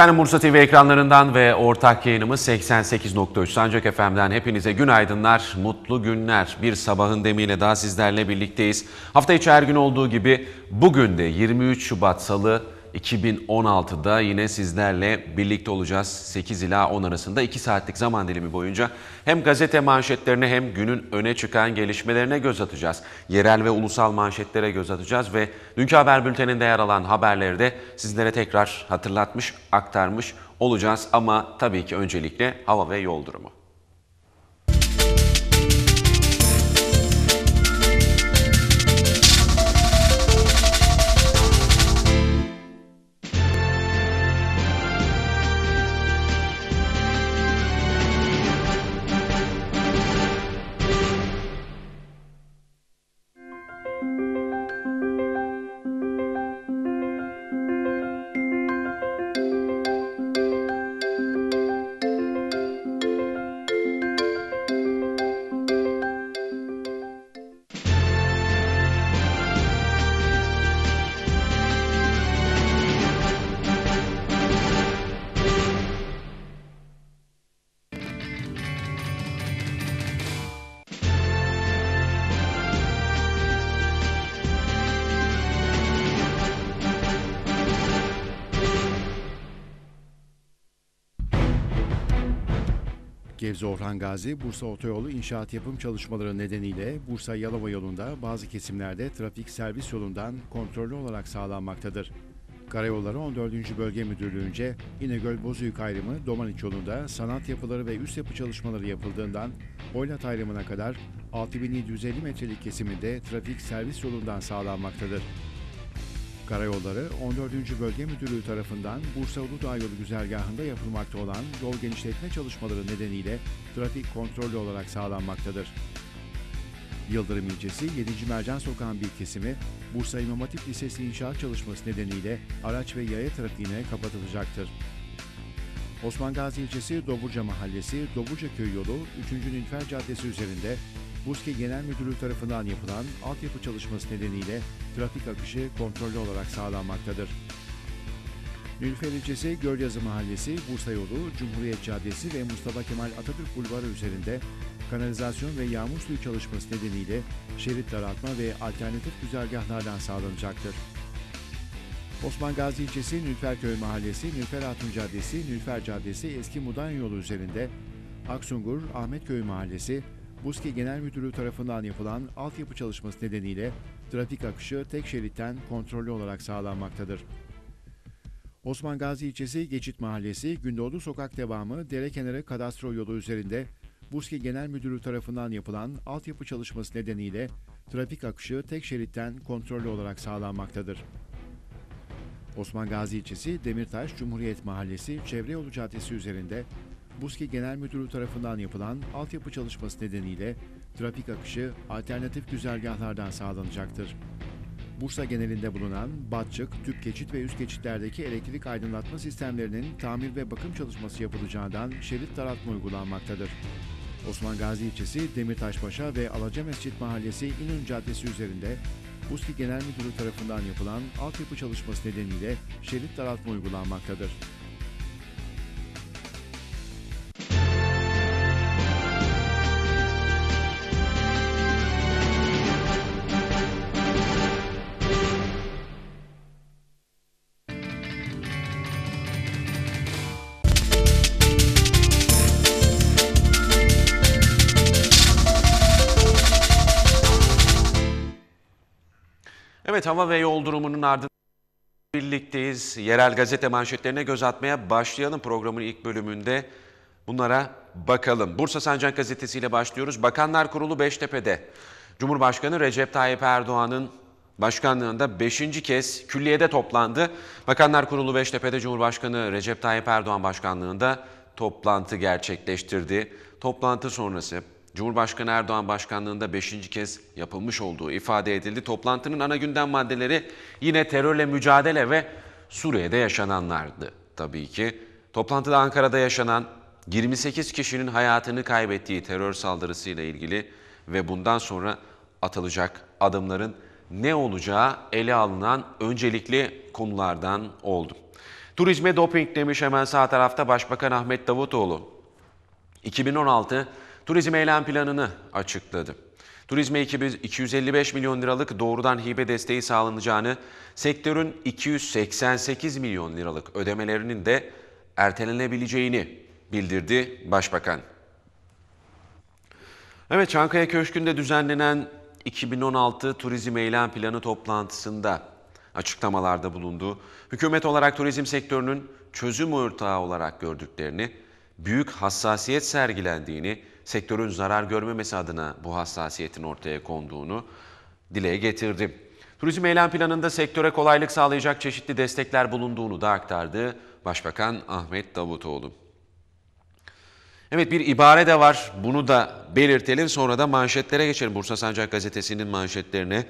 Efendim Bursa TV ekranlarından ve ortak yayınımız 88.3 Sancak FM'den hepinize günaydınlar, mutlu günler. Bir sabahın demiyle daha sizlerle birlikteyiz. Hafta içi her gün olduğu gibi bugün de 23 Şubat Salı 2016'da yine sizlerle birlikte olacağız. 8 ila 10 arasında 2 saatlik zaman dilimi boyunca hem gazete manşetlerine hem günün öne çıkan gelişmelerine göz atacağız. Yerel ve ulusal manşetlere göz atacağız ve dünkü haber bülteninde yer alan haberleri de sizlere tekrar hatırlatmış, aktarmış olacağız. Ama tabii ki öncelikle hava ve yol durumu. Orhan Gazi, Bursa Otoyolu inşaat yapım çalışmaları nedeniyle Bursa-Yalova yolunda bazı kesimlerde trafik servis yolundan kontrollü olarak sağlanmaktadır. Karayolları 14. Bölge Müdürlüğü'nce İnegöl Bozüyük ayrımı Domaniç yolunda sanat yapıları ve üst yapı çalışmaları yapıldığından Oylat ayrımına kadar 6750 metrelik kesiminde trafik servis yolundan sağlanmaktadır. Karayolları 14. Bölge Müdürlüğü tarafından Bursa Uludağ yolu güzergahında yapılmakta olan yol genişletme çalışmaları nedeniyle trafik kontrollü olarak sağlanmaktadır. Yıldırım ilçesi 7. Mercan Sokağı'nın bir kesimi Bursa İmam Hatip Lisesi inşaat çalışması nedeniyle araç ve yaya trafiğine kapatılacaktır. Osman Gazi ilçesi Doburca Mahallesi Doburca Köy yolu 3. Nilfer Caddesi üzerinde Burske Genel Müdürlüğü tarafından yapılan altyapı çalışması nedeniyle trafik akışı kontrollü olarak sağlanmaktadır. Nülfer ilçesi Gölyazı Mahallesi, Bursa yolu, Cumhuriyet Caddesi ve Mustafa Kemal Atatürk Bulvarı üzerinde kanalizasyon ve yağmur suyu çalışması nedeniyle şerit daraltma ve alternatif güzergahlardan sağlanacaktır. Osman Gazi ilçesi Köy Mahallesi, Nülfer Hatun Caddesi, Nülfer Caddesi Eski Mudanya yolu üzerinde Aksungur, Ahmet Köy Mahallesi, Buski Genel Müdürlüğü tarafından yapılan altyapı çalışması nedeniyle trafik akışı tek şeritten kontrollü olarak sağlanmaktadır. Osman Gazi ilçesi Geçit Mahallesi, Gündoğdu Sokak devamı dere kenarı kadastro yolu üzerinde Buski Genel Müdürü tarafından yapılan altyapı çalışması nedeniyle trafik akışı tek şeritten kontrollü olarak sağlanmaktadır. Osman Gazi ilçesi Demirtaş Cumhuriyet Mahallesi Çevre Yolu Caddesi üzerinde BUSKİ Genel Müdürü tarafından yapılan altyapı çalışması nedeniyle trafik akışı alternatif güzergahlardan sağlanacaktır. Bursa genelinde bulunan Batçık, tüp geçit ve üst geçitlerdeki elektrik aydınlatma sistemlerinin tamir ve bakım çalışması yapılacağından şerit daraltma uygulanmaktadır. Osman Gazi ilçesi Demirtaşpaşa ve Alaca Mescit Mahallesi İnönü Caddesi üzerinde BUSKİ Genel Müdürü tarafından yapılan altyapı çalışması nedeniyle şerit daraltma uygulanmaktadır. Evet hava ve yol durumunun ardından birlikteyiz. Yerel gazete manşetlerine göz atmaya başlayalım programın ilk bölümünde. Bunlara bakalım. Bursa Sancak Gazetesi ile başlıyoruz. Bakanlar Kurulu Beştepe'de. Cumhurbaşkanı Recep Tayyip Erdoğan'ın başkanlığında 5. kez külliyede toplandı. Bakanlar Kurulu Beştepe'de Cumhurbaşkanı Recep Tayyip Erdoğan başkanlığında toplantı gerçekleştirdi. Toplantı sonrası Cumhurbaşkanı Erdoğan başkanlığında 5. kez yapılmış olduğu ifade edildi. Toplantının ana gündem maddeleri yine terörle mücadele ve Suriye'de yaşananlardı tabii ki. Toplantıda Ankara'da yaşanan 28 kişinin hayatını kaybettiği terör saldırısıyla ilgili ve bundan sonra atılacak adımların ne olacağı ele alınan öncelikli konulardan oldu. Turizme doping demiş hemen sağ tarafta Başbakan Ahmet Davutoğlu. 2016 turizm eylem planını açıkladı. Turizme 255 milyon liralık doğrudan hibe desteği sağlanacağını, sektörün 288 milyon liralık ödemelerinin de ertelenebileceğini bildirdi Başbakan. Evet Çankaya Köşkü'nde düzenlenen 2016 Turizm Eylem Planı toplantısında açıklamalarda bulundu. Hükümet olarak turizm sektörünün çözüm ortağı olarak gördüklerini, büyük hassasiyet sergilendiğini, sektörün zarar görmemesi adına bu hassasiyetin ortaya konduğunu dile getirdi. Turizm eylem planında sektöre kolaylık sağlayacak çeşitli destekler bulunduğunu da aktardı Başbakan Ahmet Davutoğlu. Evet bir ibare de var. Bunu da belirtelim. Sonra da manşetlere geçelim. Bursa Sancak gazetesinin manşetlerine.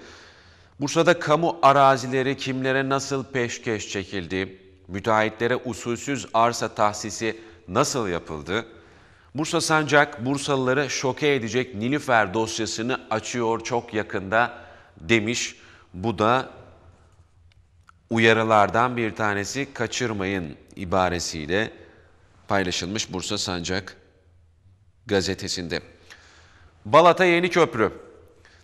Bursa'da kamu arazileri kimlere nasıl peşkeş çekildi? Müteahhitlere usulsüz arsa tahsisi nasıl yapıldı? Bursa Sancak, Bursalıları şoke edecek Nilüfer dosyasını açıyor çok yakında demiş. Bu da uyarılardan bir tanesi kaçırmayın ibaresiyle paylaşılmış Bursa Sancak gazetesinde. Balat'a yeni köprü.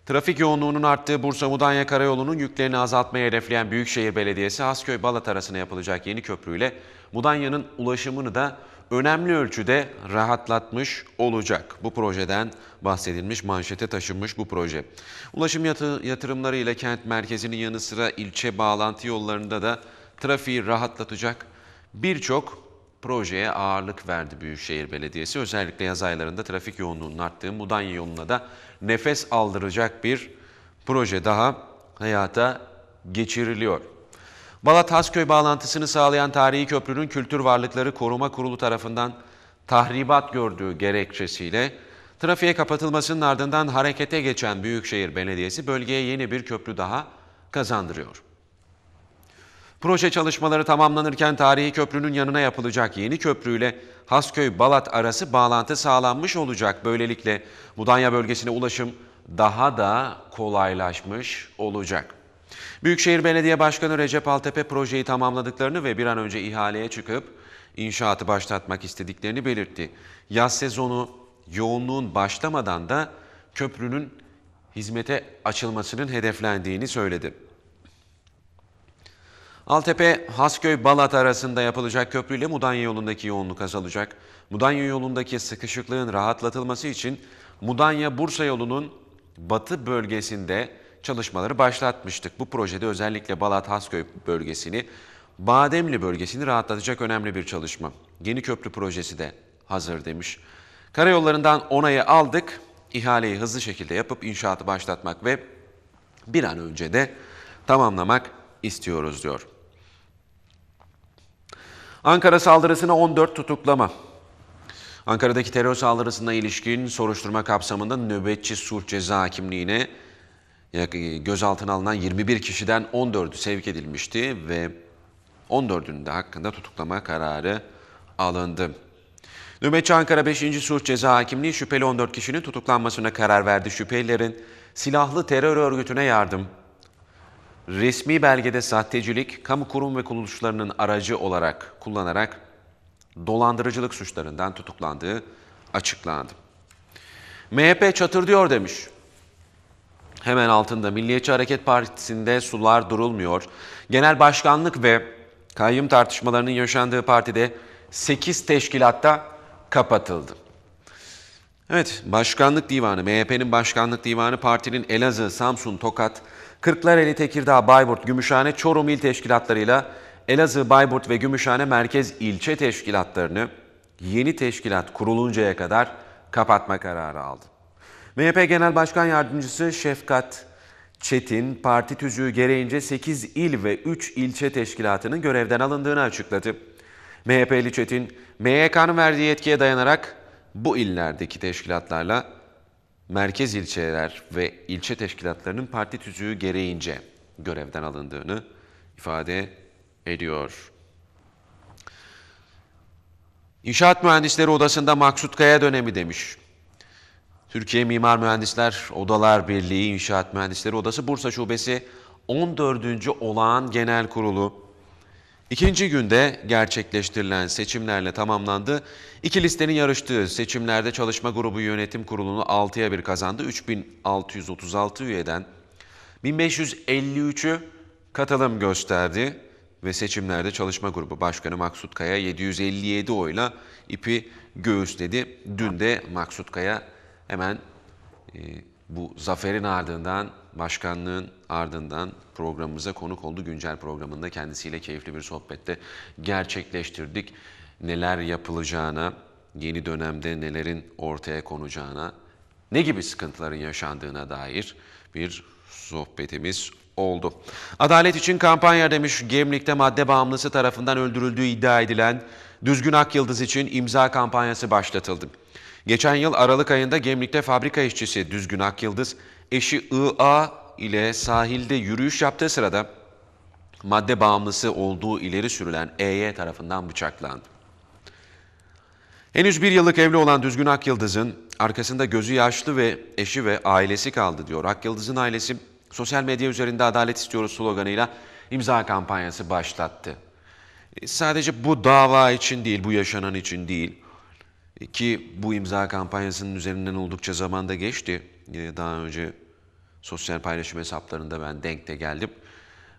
Trafik yoğunluğunun arttığı Bursa-Mudanya Karayolu'nun yüklerini azaltmayı hedefleyen Büyükşehir Belediyesi Hasköy-Balat arasına yapılacak yeni köprüyle Mudanya'nın ulaşımını da önemli ölçüde rahatlatmış olacak. Bu projeden bahsedilmiş, manşete taşınmış bu proje. Ulaşım yatırımları ile kent merkezinin yanı sıra ilçe bağlantı yollarında da trafiği rahatlatacak birçok projeye ağırlık verdi Büyükşehir Belediyesi. Özellikle yaz aylarında trafik yoğunluğunun arttığı Mudanya yoluna da nefes aldıracak bir proje daha hayata geçiriliyor balat bağlantısını sağlayan tarihi köprünün Kültür Varlıkları Koruma Kurulu tarafından tahribat gördüğü gerekçesiyle trafiğe kapatılmasının ardından harekete geçen Büyükşehir Belediyesi bölgeye yeni bir köprü daha kazandırıyor. Proje çalışmaları tamamlanırken tarihi köprünün yanına yapılacak yeni köprüyle Hasköy-Balat arası bağlantı sağlanmış olacak. Böylelikle Mudanya bölgesine ulaşım daha da kolaylaşmış olacak. Büyükşehir Belediye Başkanı Recep Altepe projeyi tamamladıklarını ve bir an önce ihaleye çıkıp inşaatı başlatmak istediklerini belirtti. Yaz sezonu yoğunluğun başlamadan da köprünün hizmete açılmasının hedeflendiğini söyledi. Altepe, Hasköy, Balat arasında yapılacak köprüyle Mudanya yolundaki yoğunluk azalacak. Mudanya yolundaki sıkışıklığın rahatlatılması için Mudanya-Bursa yolunun batı bölgesinde çalışmaları başlatmıştık. Bu projede özellikle Balat-Hasköy bölgesini, Bademli bölgesini rahatlatacak önemli bir çalışma. Yeni köprü projesi de hazır demiş. Karayollarından onayı aldık. İhaleyi hızlı şekilde yapıp inşaatı başlatmak ve bir an önce de tamamlamak istiyoruz diyor. Ankara saldırısına 14 tutuklama. Ankara'daki terör saldırısına ilişkin soruşturma kapsamında nöbetçi sulh ceza hakimliğine e, gözaltına alınan 21 kişiden 14'ü sevk edilmişti ve 14'ünün de hakkında tutuklama kararı alındı. Nöbetçi Ankara 5. Suç Ceza Hakimliği şüpheli 14 kişinin tutuklanmasına karar verdi. Şüphelilerin silahlı terör örgütüne yardım, resmi belgede sahtecilik, kamu kurum ve kuruluşlarının aracı olarak kullanarak dolandırıcılık suçlarından tutuklandığı açıklandı. MHP çatır diyor demiş. Hemen altında Milliyetçi Hareket Partisi'nde sular durulmuyor. Genel başkanlık ve kayyum tartışmalarının yaşandığı partide 8 teşkilatta kapatıldı. Evet, Başkanlık Divanı, MHP'nin Başkanlık Divanı partinin Elazığ, Samsun, Tokat, Kırklareli, Tekirdağ, Bayburt, Gümüşhane, Çorum il teşkilatlarıyla Elazığ, Bayburt ve Gümüşhane merkez ilçe teşkilatlarını yeni teşkilat kuruluncaya kadar kapatma kararı aldı. MHP Genel Başkan Yardımcısı Şefkat Çetin, parti tüzüğü gereğince 8 il ve 3 ilçe teşkilatının görevden alındığını açıkladı. MHP'li Çetin, MYK'nın verdiği yetkiye dayanarak bu illerdeki teşkilatlarla merkez ilçeler ve ilçe teşkilatlarının parti tüzüğü gereğince görevden alındığını ifade ediyor. İnşaat Mühendisleri Odası'nda Maksut Kaya dönemi demiş. Türkiye Mimar Mühendisler Odalar Birliği İnşaat Mühendisleri Odası Bursa Şubesi 14. Olağan Genel Kurulu ikinci günde gerçekleştirilen seçimlerle tamamlandı. İki listenin yarıştığı seçimlerde çalışma grubu yönetim kurulunu 6'ya 1 kazandı. 3636 üyeden 1553'ü katılım gösterdi ve seçimlerde çalışma grubu başkanı Maksut Kaya 757 oyla ipi göğüsledi. Dün de Maksut Kaya hemen e, bu zaferin ardından, başkanlığın ardından programımıza konuk oldu. Güncel programında kendisiyle keyifli bir sohbette gerçekleştirdik. Neler yapılacağına, yeni dönemde nelerin ortaya konacağına, ne gibi sıkıntıların yaşandığına dair bir sohbetimiz oldu. Adalet için kampanya demiş Gemlik'te madde bağımlısı tarafından öldürüldüğü iddia edilen Düzgün Ak Yıldız için imza kampanyası başlatıldı. Geçen yıl Aralık ayında Gemlik'te fabrika işçisi Düzgün Akyıldız, eşi I.A. ile sahilde yürüyüş yaptığı sırada madde bağımlısı olduğu ileri sürülen E.Y. tarafından bıçaklandı. Henüz bir yıllık evli olan Düzgün Akyıldız'ın arkasında gözü yaşlı ve eşi ve ailesi kaldı diyor. Akyıldız'ın ailesi sosyal medya üzerinde adalet istiyoruz sloganıyla imza kampanyası başlattı. E, sadece bu dava için değil, bu yaşanan için değil ki bu imza kampanyasının üzerinden oldukça zamanda geçti. daha önce sosyal paylaşım hesaplarında ben denk de geldim.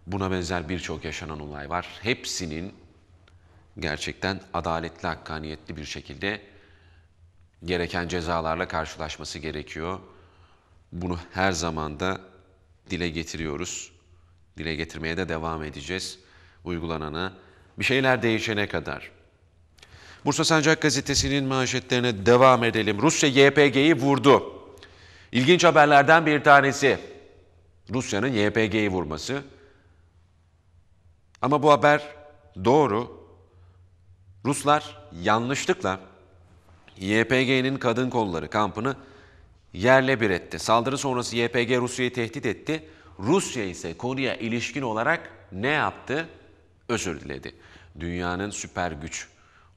Buna benzer birçok yaşanan olay var. Hepsinin gerçekten adaletli, hakkaniyetli bir şekilde gereken cezalarla karşılaşması gerekiyor. Bunu her zamanda dile getiriyoruz. Dile getirmeye de devam edeceğiz uygulanana. Bir şeyler değişene kadar. Bursa Sancak gazetesinin manşetlerine devam edelim. Rusya YPG'yi vurdu. İlginç haberlerden bir tanesi. Rusya'nın YPG'yi vurması. Ama bu haber doğru. Ruslar yanlışlıkla YPG'nin kadın kolları kampını yerle bir etti. Saldırı sonrası YPG Rusya'yı tehdit etti. Rusya ise konuya ilişkin olarak ne yaptı? Özür diledi. Dünyanın süper güç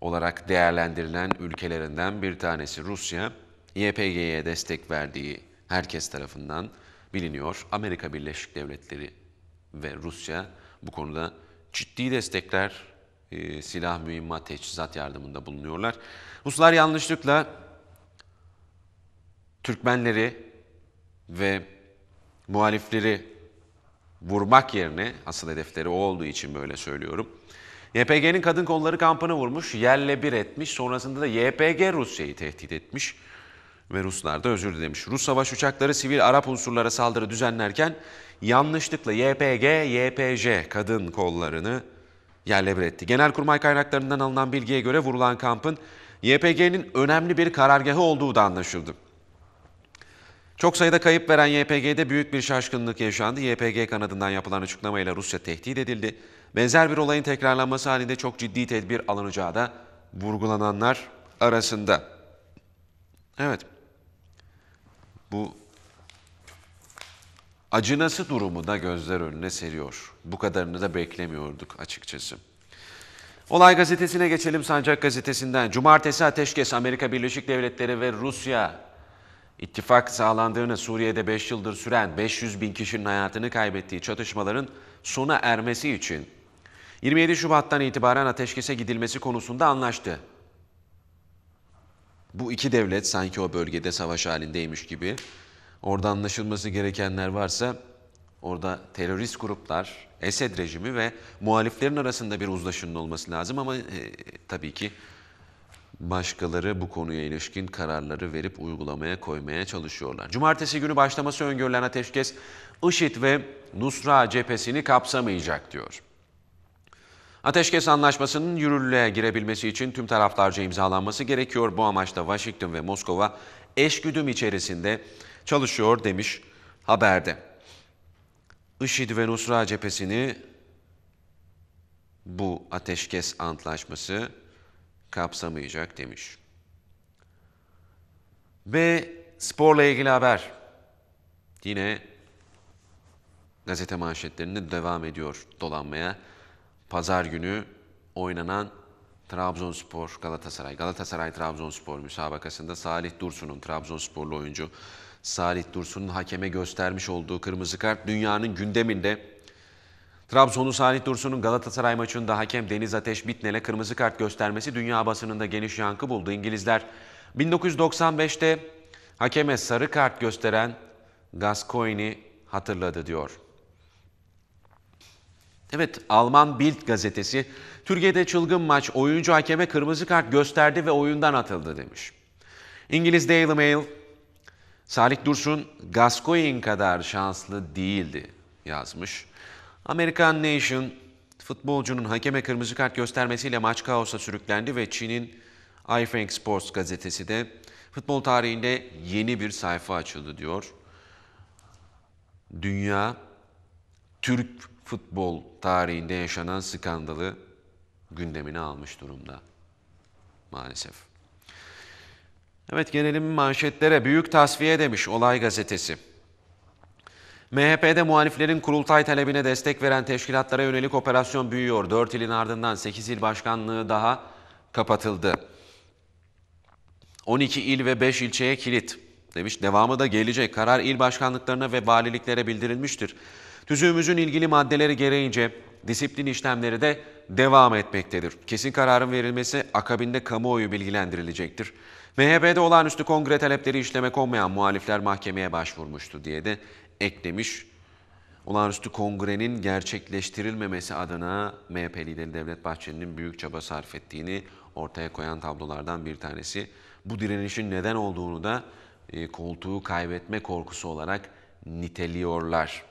olarak değerlendirilen ülkelerinden bir tanesi Rusya, YPG'ye destek verdiği herkes tarafından biliniyor. Amerika Birleşik Devletleri ve Rusya bu konuda ciddi destekler, e, silah, mühimmat, teçhizat yardımında bulunuyorlar. Ruslar yanlışlıkla Türkmenleri ve muhalifleri vurmak yerine, asıl hedefleri o olduğu için böyle söylüyorum, YPG'nin kadın kolları kampını vurmuş, yerle bir etmiş. Sonrasında da YPG Rusya'yı tehdit etmiş ve Ruslar da özür dilemiş. Rus savaş uçakları sivil Arap unsurlara saldırı düzenlerken yanlışlıkla YPG, YPJ kadın kollarını yerle bir etti. Genelkurmay kaynaklarından alınan bilgiye göre vurulan kampın YPG'nin önemli bir karargahı olduğu da anlaşıldı. Çok sayıda kayıp veren YPG'de büyük bir şaşkınlık yaşandı. YPG kanadından yapılan açıklamayla Rusya tehdit edildi. Benzer bir olayın tekrarlanması halinde çok ciddi tedbir alınacağı da vurgulananlar arasında. Evet, bu acınası durumu da gözler önüne seriyor. Bu kadarını da beklemiyorduk açıkçası. Olay gazetesine geçelim Sancak gazetesinden. Cumartesi ateşkes Amerika Birleşik Devletleri ve Rusya ittifak sağlandığını Suriye'de 5 yıldır süren 500 bin kişinin hayatını kaybettiği çatışmaların sona ermesi için 27 Şubat'tan itibaren ateşkese gidilmesi konusunda anlaştı. Bu iki devlet sanki o bölgede savaş halindeymiş gibi. Orada anlaşılması gerekenler varsa orada terörist gruplar, Esed rejimi ve muhaliflerin arasında bir uzlaşının olması lazım ama e, tabii ki başkaları bu konuya ilişkin kararları verip uygulamaya koymaya çalışıyorlar. Cumartesi günü başlaması öngörülen ateşkes IŞİD ve Nusra cephesini kapsamayacak diyor. Ateşkes Anlaşması'nın yürürlüğe girebilmesi için tüm taraflarca imzalanması gerekiyor. Bu amaçla Washington ve Moskova eşgüdüm içerisinde çalışıyor demiş haberde. IŞİD ve Nusra cephesini bu ateşkes antlaşması kapsamayacak demiş. Ve sporla ilgili haber yine gazete manşetlerinde devam ediyor dolanmaya pazar günü oynanan Trabzonspor Galatasaray Galatasaray Trabzonspor müsabakasında Salih Dursun'un Trabzonsporlu oyuncu Salih Dursun'un hakeme göstermiş olduğu kırmızı kart dünyanın gündeminde. Trabzonlu Salih Dursun'un Galatasaray maçında hakem Deniz Ateş Bitnel'e kırmızı kart göstermesi dünya basınında geniş yankı buldu. İngilizler 1995'te hakeme sarı kart gösteren Gascoigne'i hatırladı diyor. Evet Alman Bild gazetesi Türkiye'de çılgın maç oyuncu hakeme kırmızı kart gösterdi ve oyundan atıldı demiş. İngiliz Daily Mail Salih Dursun Gascoigne kadar şanslı değildi yazmış. American Nation futbolcunun hakeme kırmızı kart göstermesiyle maç kaosa sürüklendi ve Çin'in iFrank Sports gazetesi de futbol tarihinde yeni bir sayfa açıldı diyor. Dünya Türk futbol tarihinde yaşanan skandalı gündemine almış durumda maalesef. Evet gelelim manşetlere. Büyük tasfiye demiş Olay Gazetesi. MHP'de muhaliflerin kurultay talebine destek veren teşkilatlara yönelik operasyon büyüyor. 4 ilin ardından 8 il başkanlığı daha kapatıldı. 12 il ve 5 ilçeye kilit demiş. Devamı da gelecek. Karar il başkanlıklarına ve valiliklere bildirilmiştir. Tüzüğümüzün ilgili maddeleri gereğince disiplin işlemleri de devam etmektedir. Kesin kararın verilmesi akabinde kamuoyu bilgilendirilecektir. MHP'de olağanüstü kongre talepleri işleme konmayan muhalifler mahkemeye başvurmuştu diye de eklemiş. Olağanüstü kongrenin gerçekleştirilmemesi adına MHP lideri Devlet Bahçeli'nin büyük çaba sarf ettiğini ortaya koyan tablolardan bir tanesi. Bu direnişin neden olduğunu da e, koltuğu kaybetme korkusu olarak niteliyorlar.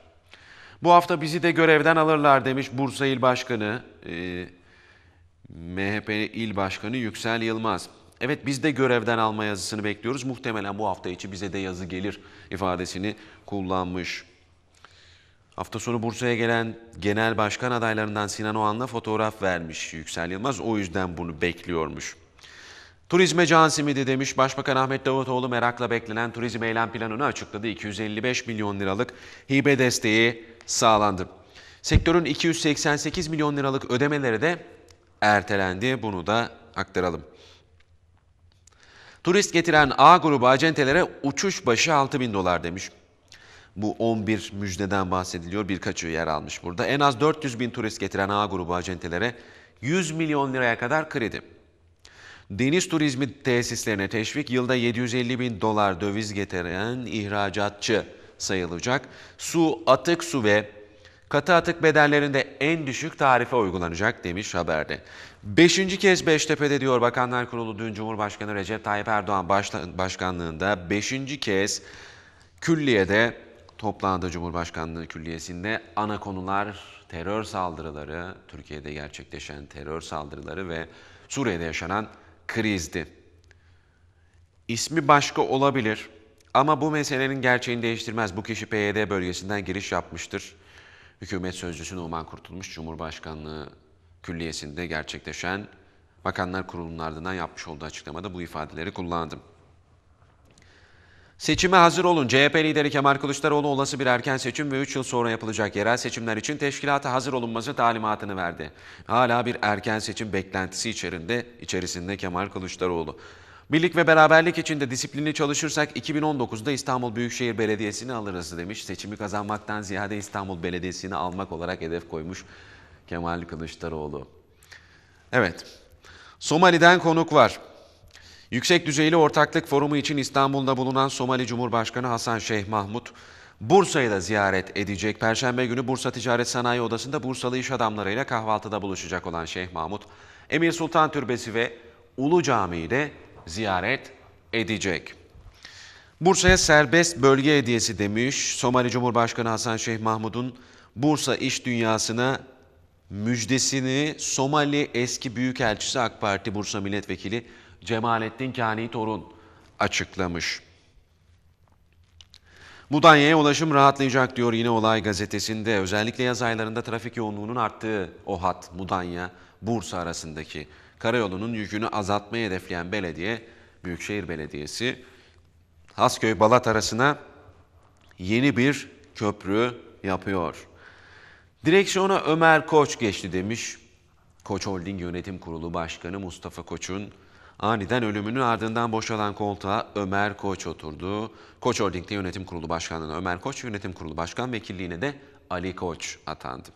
Bu hafta bizi de görevden alırlar demiş Bursa İl Başkanı, e, MHP İl Başkanı Yüksel Yılmaz. Evet biz de görevden alma yazısını bekliyoruz. Muhtemelen bu hafta içi bize de yazı gelir ifadesini kullanmış. Hafta sonu Bursa'ya gelen genel başkan adaylarından Sinan Oğan'la fotoğraf vermiş Yüksel Yılmaz. O yüzden bunu bekliyormuş. Turizme can simidi demiş. Başbakan Ahmet Davutoğlu merakla beklenen turizm eylem planını açıkladı. 255 milyon liralık hibe desteği sağlandı. Sektörün 288 milyon liralık ödemeleri de ertelendi. Bunu da aktaralım. Turist getiren A grubu acentelere uçuş başı 6 bin dolar demiş. Bu 11 müjdeden bahsediliyor. Birkaçı yer almış burada. En az 400 bin turist getiren A grubu acentelere 100 milyon liraya kadar kredi. Deniz turizmi tesislerine teşvik yılda 750 bin dolar döviz getiren ihracatçı sayılacak. Su, atık su ve katı atık bedellerinde en düşük tarife uygulanacak demiş haberde. Beşinci kez Beştepe'de diyor Bakanlar Kurulu dün Cumhurbaşkanı Recep Tayyip Erdoğan başkanlığında beşinci kez külliyede toplandı Cumhurbaşkanlığı Külliyesi'nde ana konular terör saldırıları, Türkiye'de gerçekleşen terör saldırıları ve Suriye'de yaşanan krizdi. İsmi başka olabilir. Ama bu meselenin gerçeğini değiştirmez. Bu kişi PYD bölgesinden giriş yapmıştır. Hükümet Sözcüsü Numan Kurtulmuş, Cumhurbaşkanlığı Külliyesi'nde gerçekleşen Bakanlar Kurulu'nun ardından yapmış olduğu açıklamada bu ifadeleri kullandım. Seçime hazır olun. CHP lideri Kemal Kılıçdaroğlu olası bir erken seçim ve 3 yıl sonra yapılacak yerel seçimler için teşkilata hazır olunması talimatını verdi. Hala bir erken seçim beklentisi içerisinde, içerisinde Kemal Kılıçdaroğlu. Birlik ve beraberlik içinde disiplinli çalışırsak 2019'da İstanbul Büyükşehir Belediyesi'ni alırız demiş. Seçimi kazanmaktan ziyade İstanbul Belediyesi'ni almak olarak hedef koymuş Kemal Kılıçdaroğlu. Evet, Somali'den konuk var. Yüksek düzeyli ortaklık forumu için İstanbul'da bulunan Somali Cumhurbaşkanı Hasan Şeyh Mahmut, Bursa'yı da ziyaret edecek. Perşembe günü Bursa Ticaret Sanayi Odası'nda Bursalı iş adamlarıyla kahvaltıda buluşacak olan Şeyh Mahmut, Emir Sultan Türbesi ve Ulu Camii'de ziyaret edecek. Bursa'ya serbest bölge hediyesi demiş. Somali Cumhurbaşkanı Hasan Şeyh Mahmud'un Bursa iş dünyasına müjdesini Somali eski büyükelçisi AK Parti Bursa Milletvekili Cemalettin Kani Torun açıklamış. Mudanya'ya ulaşım rahatlayacak diyor yine Olay gazetesinde. Özellikle yaz aylarında trafik yoğunluğunun arttığı o hat Mudanya, Bursa arasındaki karayolunun yükünü azaltmayı hedefleyen belediye, Büyükşehir Belediyesi, Hasköy-Balat arasına yeni bir köprü yapıyor. Direksiyona Ömer Koç geçti demiş. Koç Holding Yönetim Kurulu Başkanı Mustafa Koç'un aniden ölümünün ardından boşalan koltuğa Ömer Koç oturdu. Koç Holding'de Yönetim Kurulu Başkanlığı'na Ömer Koç, Yönetim Kurulu Başkan Vekilliğine de Ali Koç atandı.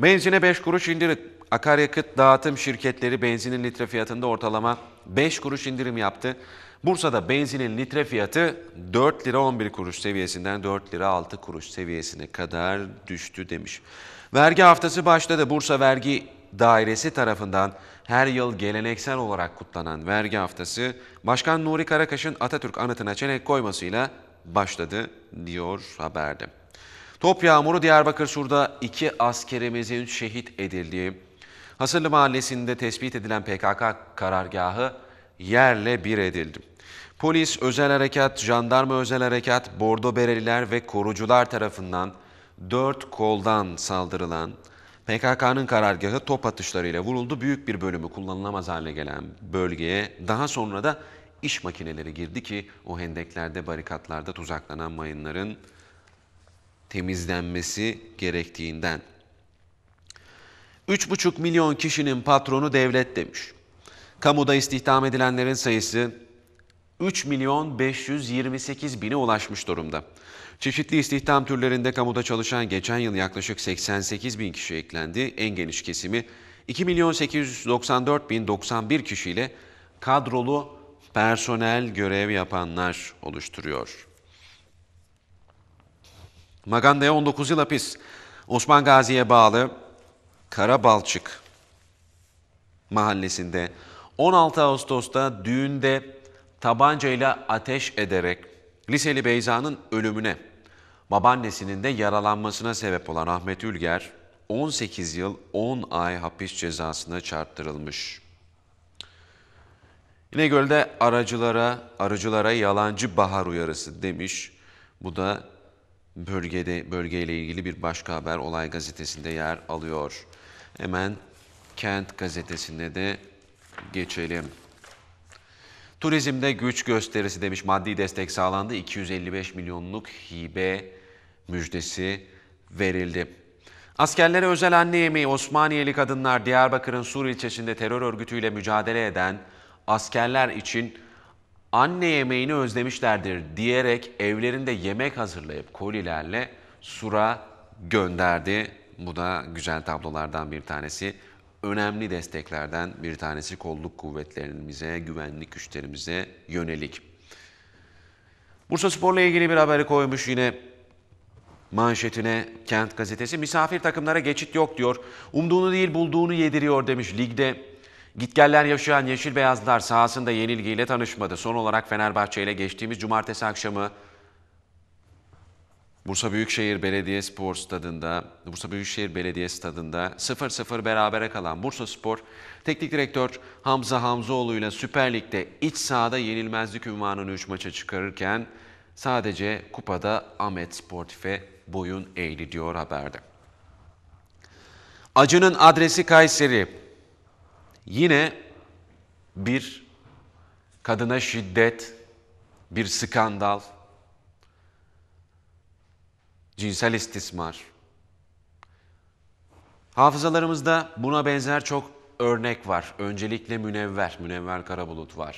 Benzine 5 kuruş indirim. Akaryakıt dağıtım şirketleri benzinin litre fiyatında ortalama 5 kuruş indirim yaptı. Bursa'da benzinin litre fiyatı 4 lira 11 kuruş seviyesinden 4 lira 6 kuruş seviyesine kadar düştü demiş. Vergi haftası başladı. Bursa Vergi Dairesi tarafından her yıl geleneksel olarak kutlanan vergi haftası Başkan Nuri Karakaş'ın Atatürk anıtına çenek koymasıyla başladı diyor haberde. Top yağmuru Diyarbakır şurada iki askerimizin şehit edildiği, Hasırlı Mahallesi'nde tespit edilen PKK karargahı yerle bir edildi. Polis, özel harekat, jandarma özel harekat, bordo bereliler ve korucular tarafından dört koldan saldırılan PKK'nın karargahı top atışlarıyla vuruldu. Büyük bir bölümü kullanılamaz hale gelen bölgeye daha sonra da iş makineleri girdi ki o hendeklerde, barikatlarda tuzaklanan mayınların temizlenmesi gerektiğinden. 3,5 milyon kişinin patronu devlet demiş. Kamuda istihdam edilenlerin sayısı 3 milyon 528 bine ulaşmış durumda. Çeşitli istihdam türlerinde kamuda çalışan geçen yıl yaklaşık 88 bin kişi eklendi. En geniş kesimi 2 milyon 894 bin 91 kişiyle kadrolu personel görev yapanlar oluşturuyor. Maganda'ya 19 yıl hapis. Osman Gazi'ye bağlı Karabalçık mahallesinde 16 Ağustos'ta düğünde tabancayla ateş ederek liseli Beyza'nın ölümüne, babaannesinin de yaralanmasına sebep olan Ahmet Ülger 18 yıl 10 ay hapis cezasına çarptırılmış. İnegöl'de aracılara, arıcılara yalancı bahar uyarısı demiş. Bu da bölgede bölgeyle ilgili bir başka haber Olay gazetesinde yer alıyor. Hemen Kent gazetesinde de geçelim. Turizmde güç gösterisi demiş. Maddi destek sağlandı. 255 milyonluk hibe müjdesi verildi. Askerlere özel anne yemeği Osmaniyeli kadınlar Diyarbakır'ın Sur ilçesinde terör örgütüyle mücadele eden askerler için anne yemeğini özlemişlerdir diyerek evlerinde yemek hazırlayıp kolilerle Sur'a gönderdi. Bu da güzel tablolardan bir tanesi. Önemli desteklerden bir tanesi kolluk kuvvetlerimize, güvenlik güçlerimize yönelik. Bursa Spor'la ilgili bir haberi koymuş yine manşetine Kent Gazetesi. Misafir takımlara geçit yok diyor. Umduğunu değil bulduğunu yediriyor demiş ligde. Gitgeller yaşayan Yeşil Beyazlar sahasında yenilgiyle tanışmadı. Son olarak Fenerbahçe ile geçtiğimiz cumartesi akşamı Bursa Büyükşehir Belediye Spor Stadında, Bursa Büyükşehir Belediye Stadında 0-0 berabere kalan Bursa Spor, Teknik Direktör Hamza Hamzoğlu ile Süper Lig'de iç sahada yenilmezlik ünvanını 3 maça çıkarırken sadece kupada Ahmet Sportif'e boyun eğdi diyor haberde. Acının adresi Kayseri. Yine bir kadına şiddet, bir skandal, cinsel istismar. Hafızalarımızda buna benzer çok örnek var. Öncelikle Münevver, Münevver Karabulut var.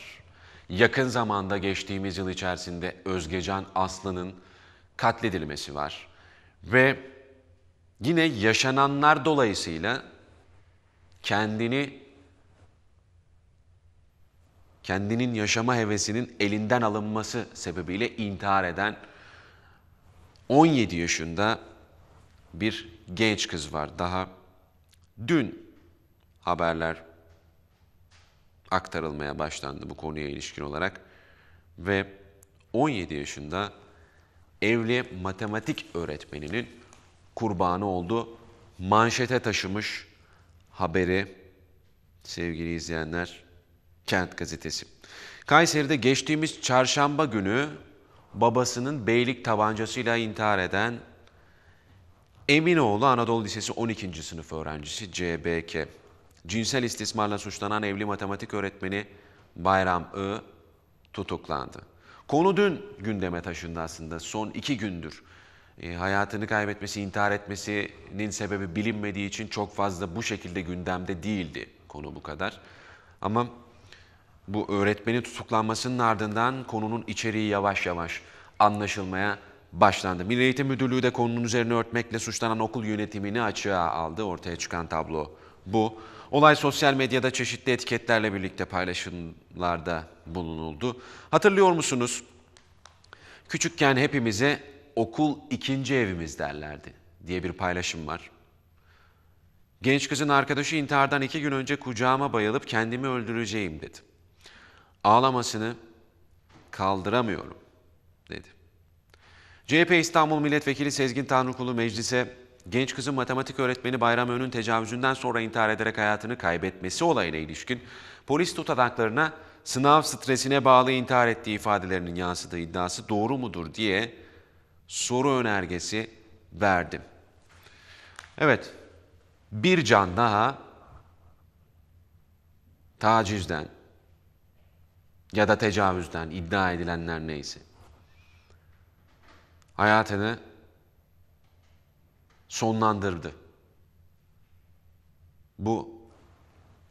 Yakın zamanda geçtiğimiz yıl içerisinde Özgecan Aslı'nın katledilmesi var. Ve yine yaşananlar dolayısıyla kendini kendinin yaşama hevesinin elinden alınması sebebiyle intihar eden 17 yaşında bir genç kız var. Daha dün haberler aktarılmaya başlandı bu konuya ilişkin olarak ve 17 yaşında evli matematik öğretmeninin kurbanı oldu. Manşete taşımış haberi sevgili izleyenler Kent Gazetesi. Kayseri'de geçtiğimiz çarşamba günü babasının beylik tabancasıyla intihar eden Eminoğlu Anadolu Lisesi 12. sınıf öğrencisi CBK. Cinsel istismarla suçlanan evli matematik öğretmeni Bayram I tutuklandı. Konu dün gündeme taşındı aslında. Son iki gündür e, hayatını kaybetmesi, intihar etmesinin sebebi bilinmediği için çok fazla bu şekilde gündemde değildi konu bu kadar. Ama bu öğretmenin tutuklanmasının ardından konunun içeriği yavaş yavaş anlaşılmaya başlandı. Milli Eğitim Müdürlüğü de konunun üzerine örtmekle suçlanan okul yönetimini açığa aldı. Ortaya çıkan tablo bu. Olay sosyal medyada çeşitli etiketlerle birlikte paylaşımlarda bulunuldu. Hatırlıyor musunuz? Küçükken hepimize okul ikinci evimiz derlerdi diye bir paylaşım var. Genç kızın arkadaşı intihardan iki gün önce kucağıma bayılıp kendimi öldüreceğim dedi ağlamasını kaldıramıyorum dedi. CHP İstanbul Milletvekili Sezgin Tanrıkulu meclise genç kızın matematik öğretmeni Bayram Ön'ün tecavüzünden sonra intihar ederek hayatını kaybetmesi olayına ilişkin polis tutanaklarına sınav stresine bağlı intihar ettiği ifadelerinin yansıdığı iddiası doğru mudur diye soru önergesi verdim. Evet, bir can daha tacizden, ya da tecavüzden iddia edilenler neyse hayatını sonlandırdı. Bu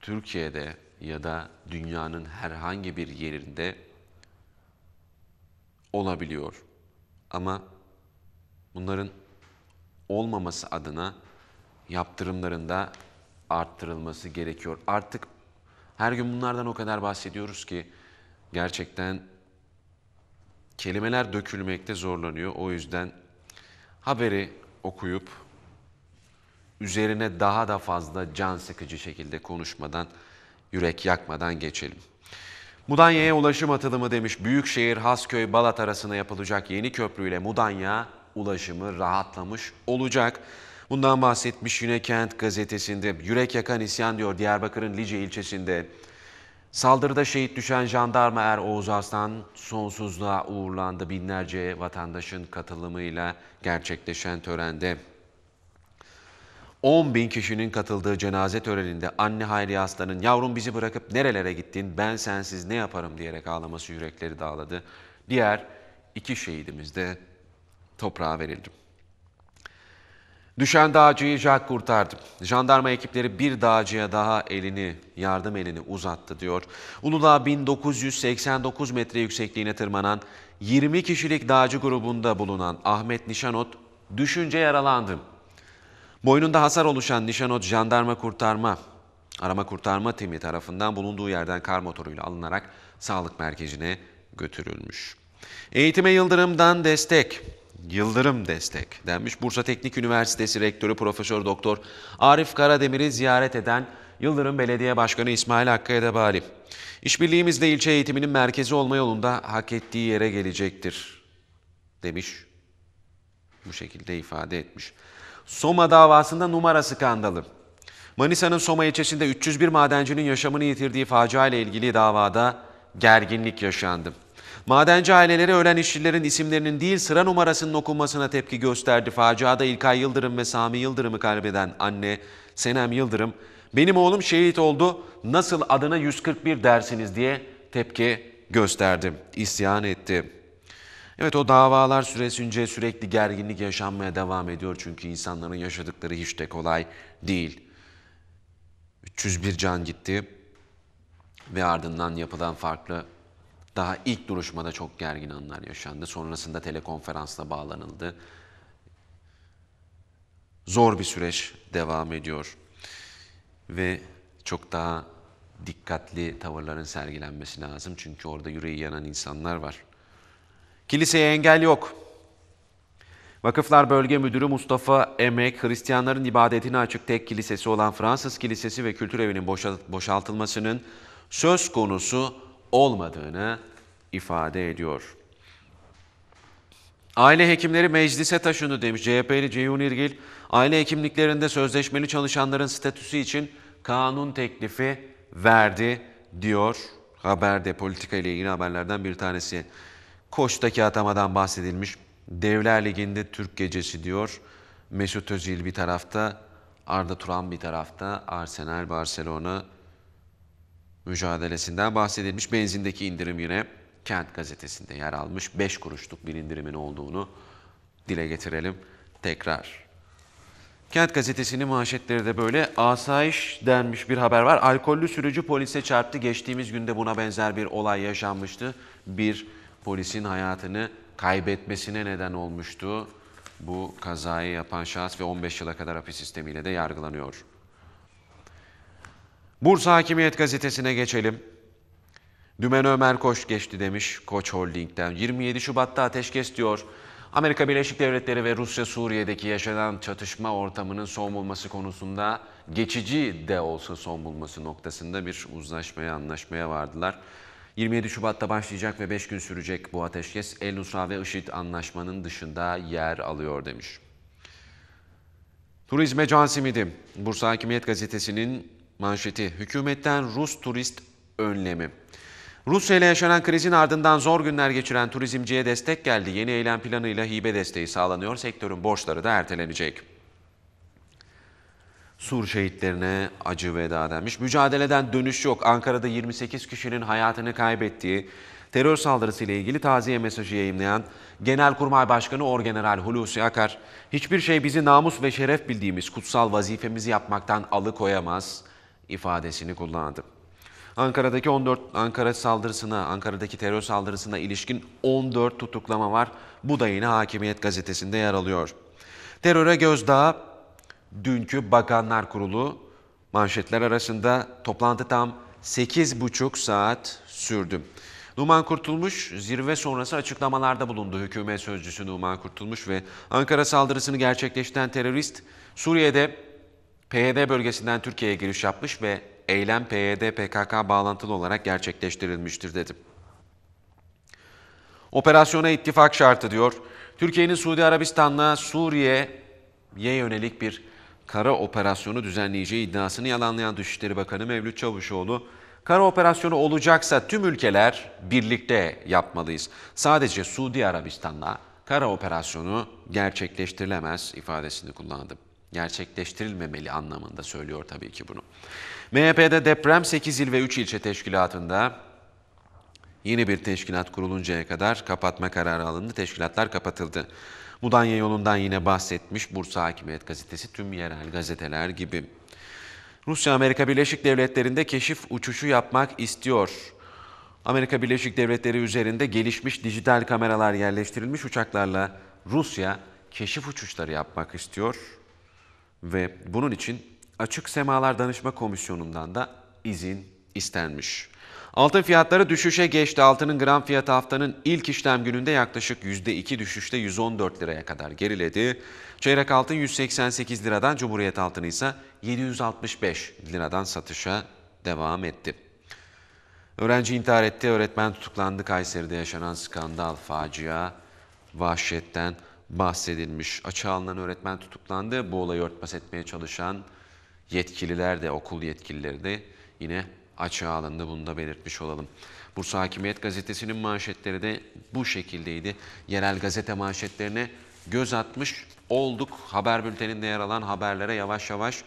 Türkiye'de ya da dünyanın herhangi bir yerinde olabiliyor. Ama bunların olmaması adına yaptırımların da arttırılması gerekiyor. Artık her gün bunlardan o kadar bahsediyoruz ki gerçekten kelimeler dökülmekte zorlanıyor. O yüzden haberi okuyup üzerine daha da fazla can sıkıcı şekilde konuşmadan, yürek yakmadan geçelim. Mudanya'ya ulaşım atılımı demiş. Büyükşehir, Hasköy, Balat arasına yapılacak yeni köprüyle Mudanya ulaşımı rahatlamış olacak. Bundan bahsetmiş Yine Kent gazetesinde. Yürek yakan isyan diyor Diyarbakır'ın Lice ilçesinde. Saldırıda şehit düşen jandarma Er Oğuz Aslan sonsuzluğa uğurlandı. Binlerce vatandaşın katılımıyla gerçekleşen törende 10 bin kişinin katıldığı cenaze töreninde anne Hayri Aslan'ın yavrum bizi bırakıp nerelere gittin ben sensiz ne yaparım diyerek ağlaması yürekleri dağladı. Diğer iki şehidimiz de toprağa verildi. Düşen dağcıyı Jack kurtardı. Jandarma ekipleri bir dağcıya daha elini, yardım elini uzattı diyor. Uludağ 1989 metre yüksekliğine tırmanan 20 kişilik dağcı grubunda bulunan Ahmet Nişanot düşünce yaralandı. Boynunda hasar oluşan Nişanot jandarma kurtarma, arama kurtarma timi tarafından bulunduğu yerden kar motoruyla alınarak sağlık merkezine götürülmüş. Eğitime Yıldırım'dan destek. Yıldırım destek denmiş. Bursa Teknik Üniversitesi Rektörü Profesör Doktor Arif Karademir'i ziyaret eden Yıldırım Belediye Başkanı İsmail Hakkı Edebali. İşbirliğimizle ilçe eğitiminin merkezi olma yolunda hak ettiği yere gelecektir demiş. Bu şekilde ifade etmiş. Soma davasında numara skandalı. Manisa'nın Soma ilçesinde 301 madencinin yaşamını yitirdiği facia ile ilgili davada gerginlik yaşandı. Madenci aileleri ölen işçilerin isimlerinin değil sıra numarasının okunmasına tepki gösterdi. Faciada İlkay Yıldırım ve Sami Yıldırım'ı kaybeden anne Senem Yıldırım, benim oğlum şehit oldu nasıl adına 141 dersiniz diye tepki gösterdi, isyan etti. Evet o davalar süresince sürekli gerginlik yaşanmaya devam ediyor çünkü insanların yaşadıkları hiç de kolay değil. 301 can gitti ve ardından yapılan farklı daha ilk duruşmada çok gergin anlar yaşandı. Sonrasında telekonferansla bağlanıldı. Zor bir süreç devam ediyor. Ve çok daha dikkatli tavırların sergilenmesi lazım. Çünkü orada yüreği yanan insanlar var. Kiliseye engel yok. Vakıflar Bölge Müdürü Mustafa Emek, Hristiyanların ibadetini açık tek kilisesi olan Fransız Kilisesi ve Kültür Evi'nin boşaltılmasının söz konusu olmadığını ifade ediyor. Aile hekimleri meclise taşındı demiş CHP'li Ceyhun İrgil. Aile hekimliklerinde sözleşmeli çalışanların statüsü için kanun teklifi verdi diyor. Haberde politika ile ilgili haberlerden bir tanesi. Koç'taki atamadan bahsedilmiş. Devler Ligi'nde Türk Gecesi diyor. Mesut Özil bir tarafta, Arda Turan bir tarafta, Arsenal, Barcelona, mücadelesinden bahsedilmiş. Benzindeki indirim yine Kent gazetesinde yer almış. 5 kuruşluk bir indirimin olduğunu dile getirelim tekrar. Kent gazetesinin manşetleri de böyle asayiş denmiş bir haber var. Alkollü sürücü polise çarptı. Geçtiğimiz günde buna benzer bir olay yaşanmıştı. Bir polisin hayatını kaybetmesine neden olmuştu. Bu kazayı yapan şahıs ve 15 yıla kadar hapis sistemiyle de yargılanıyor. Bursa Hakimiyet Gazetesi'ne geçelim. Dümen Ömer Koç geçti demiş Koç Holding'den. 27 Şubat'ta ateşkes diyor. Amerika Birleşik Devletleri ve Rusya Suriye'deki yaşanan çatışma ortamının son bulması konusunda geçici de olsa son bulması noktasında bir uzlaşmaya, anlaşmaya vardılar. 27 Şubat'ta başlayacak ve 5 gün sürecek bu ateşkes El Nusra ve IŞİD anlaşmanın dışında yer alıyor demiş. Turizme can simidi. Bursa Hakimiyet Gazetesi'nin Manşeti hükümetten Rus turist önlemi. Rusya ile yaşanan krizin ardından zor günler geçiren turizmciye destek geldi. Yeni eylem planıyla hibe desteği sağlanıyor. Sektörün borçları da ertelenecek. Sur şehitlerine acı veda denmiş. Mücadeleden dönüş yok. Ankara'da 28 kişinin hayatını kaybettiği terör saldırısı ile ilgili taziye mesajı yayımlayan Genelkurmay Başkanı Orgeneral Hulusi Akar, hiçbir şey bizi namus ve şeref bildiğimiz kutsal vazifemizi yapmaktan alıkoyamaz ifadesini kullandı. Ankara'daki 14 Ankara saldırısına, Ankara'daki terör saldırısına ilişkin 14 tutuklama var. Bu da yine Hakimiyet gazetesinde yer alıyor. Teröre gözdağı dünkü Bakanlar Kurulu manşetler arasında toplantı tam 8,5 saat sürdü. Numan Kurtulmuş zirve sonrası açıklamalarda bulundu. Hükümet sözcüsü Numan Kurtulmuş ve Ankara saldırısını gerçekleştiren terörist Suriye'de PYD bölgesinden Türkiye'ye giriş yapmış ve eylem PYD-PKK bağlantılı olarak gerçekleştirilmiştir dedi. Operasyona ittifak şartı diyor. Türkiye'nin Suudi Arabistan'la Suriye'ye yönelik bir kara operasyonu düzenleyeceği iddiasını yalanlayan Dışişleri Bakanı Mevlüt Çavuşoğlu, kara operasyonu olacaksa tüm ülkeler birlikte yapmalıyız. Sadece Suudi Arabistan'la kara operasyonu gerçekleştirilemez ifadesini kullandım gerçekleştirilmemeli anlamında söylüyor tabii ki bunu. MHP'de deprem 8 il ve 3 ilçe teşkilatında yeni bir teşkilat kuruluncaya kadar kapatma kararı alındı. Teşkilatlar kapatıldı. Mudanya yolundan yine bahsetmiş Bursa Hakimiyet Gazetesi tüm yerel gazeteler gibi. Rusya Amerika Birleşik Devletleri'nde keşif uçuşu yapmak istiyor. Amerika Birleşik Devletleri üzerinde gelişmiş dijital kameralar yerleştirilmiş uçaklarla Rusya keşif uçuşları yapmak istiyor. Ve bunun için Açık Semalar Danışma Komisyonu'ndan da izin istenmiş. Altın fiyatları düşüşe geçti. Altının gram fiyatı haftanın ilk işlem gününde yaklaşık %2 düşüşte 114 liraya kadar geriledi. Çeyrek altın 188 liradan, Cumhuriyet altını ise 765 liradan satışa devam etti. Öğrenci intihar etti, öğretmen tutuklandı. Kayseri'de yaşanan skandal, facia, vahşetten bahsedilmiş. Açığa alınan öğretmen tutuklandı. Bu olayı örtbas etmeye çalışan yetkililer de, okul yetkilileri de yine açığa alındı. Bunu da belirtmiş olalım. Bursa Hakimiyet Gazetesi'nin manşetleri de bu şekildeydi. Yerel gazete manşetlerine göz atmış olduk. Haber bülteninde yer alan haberlere yavaş yavaş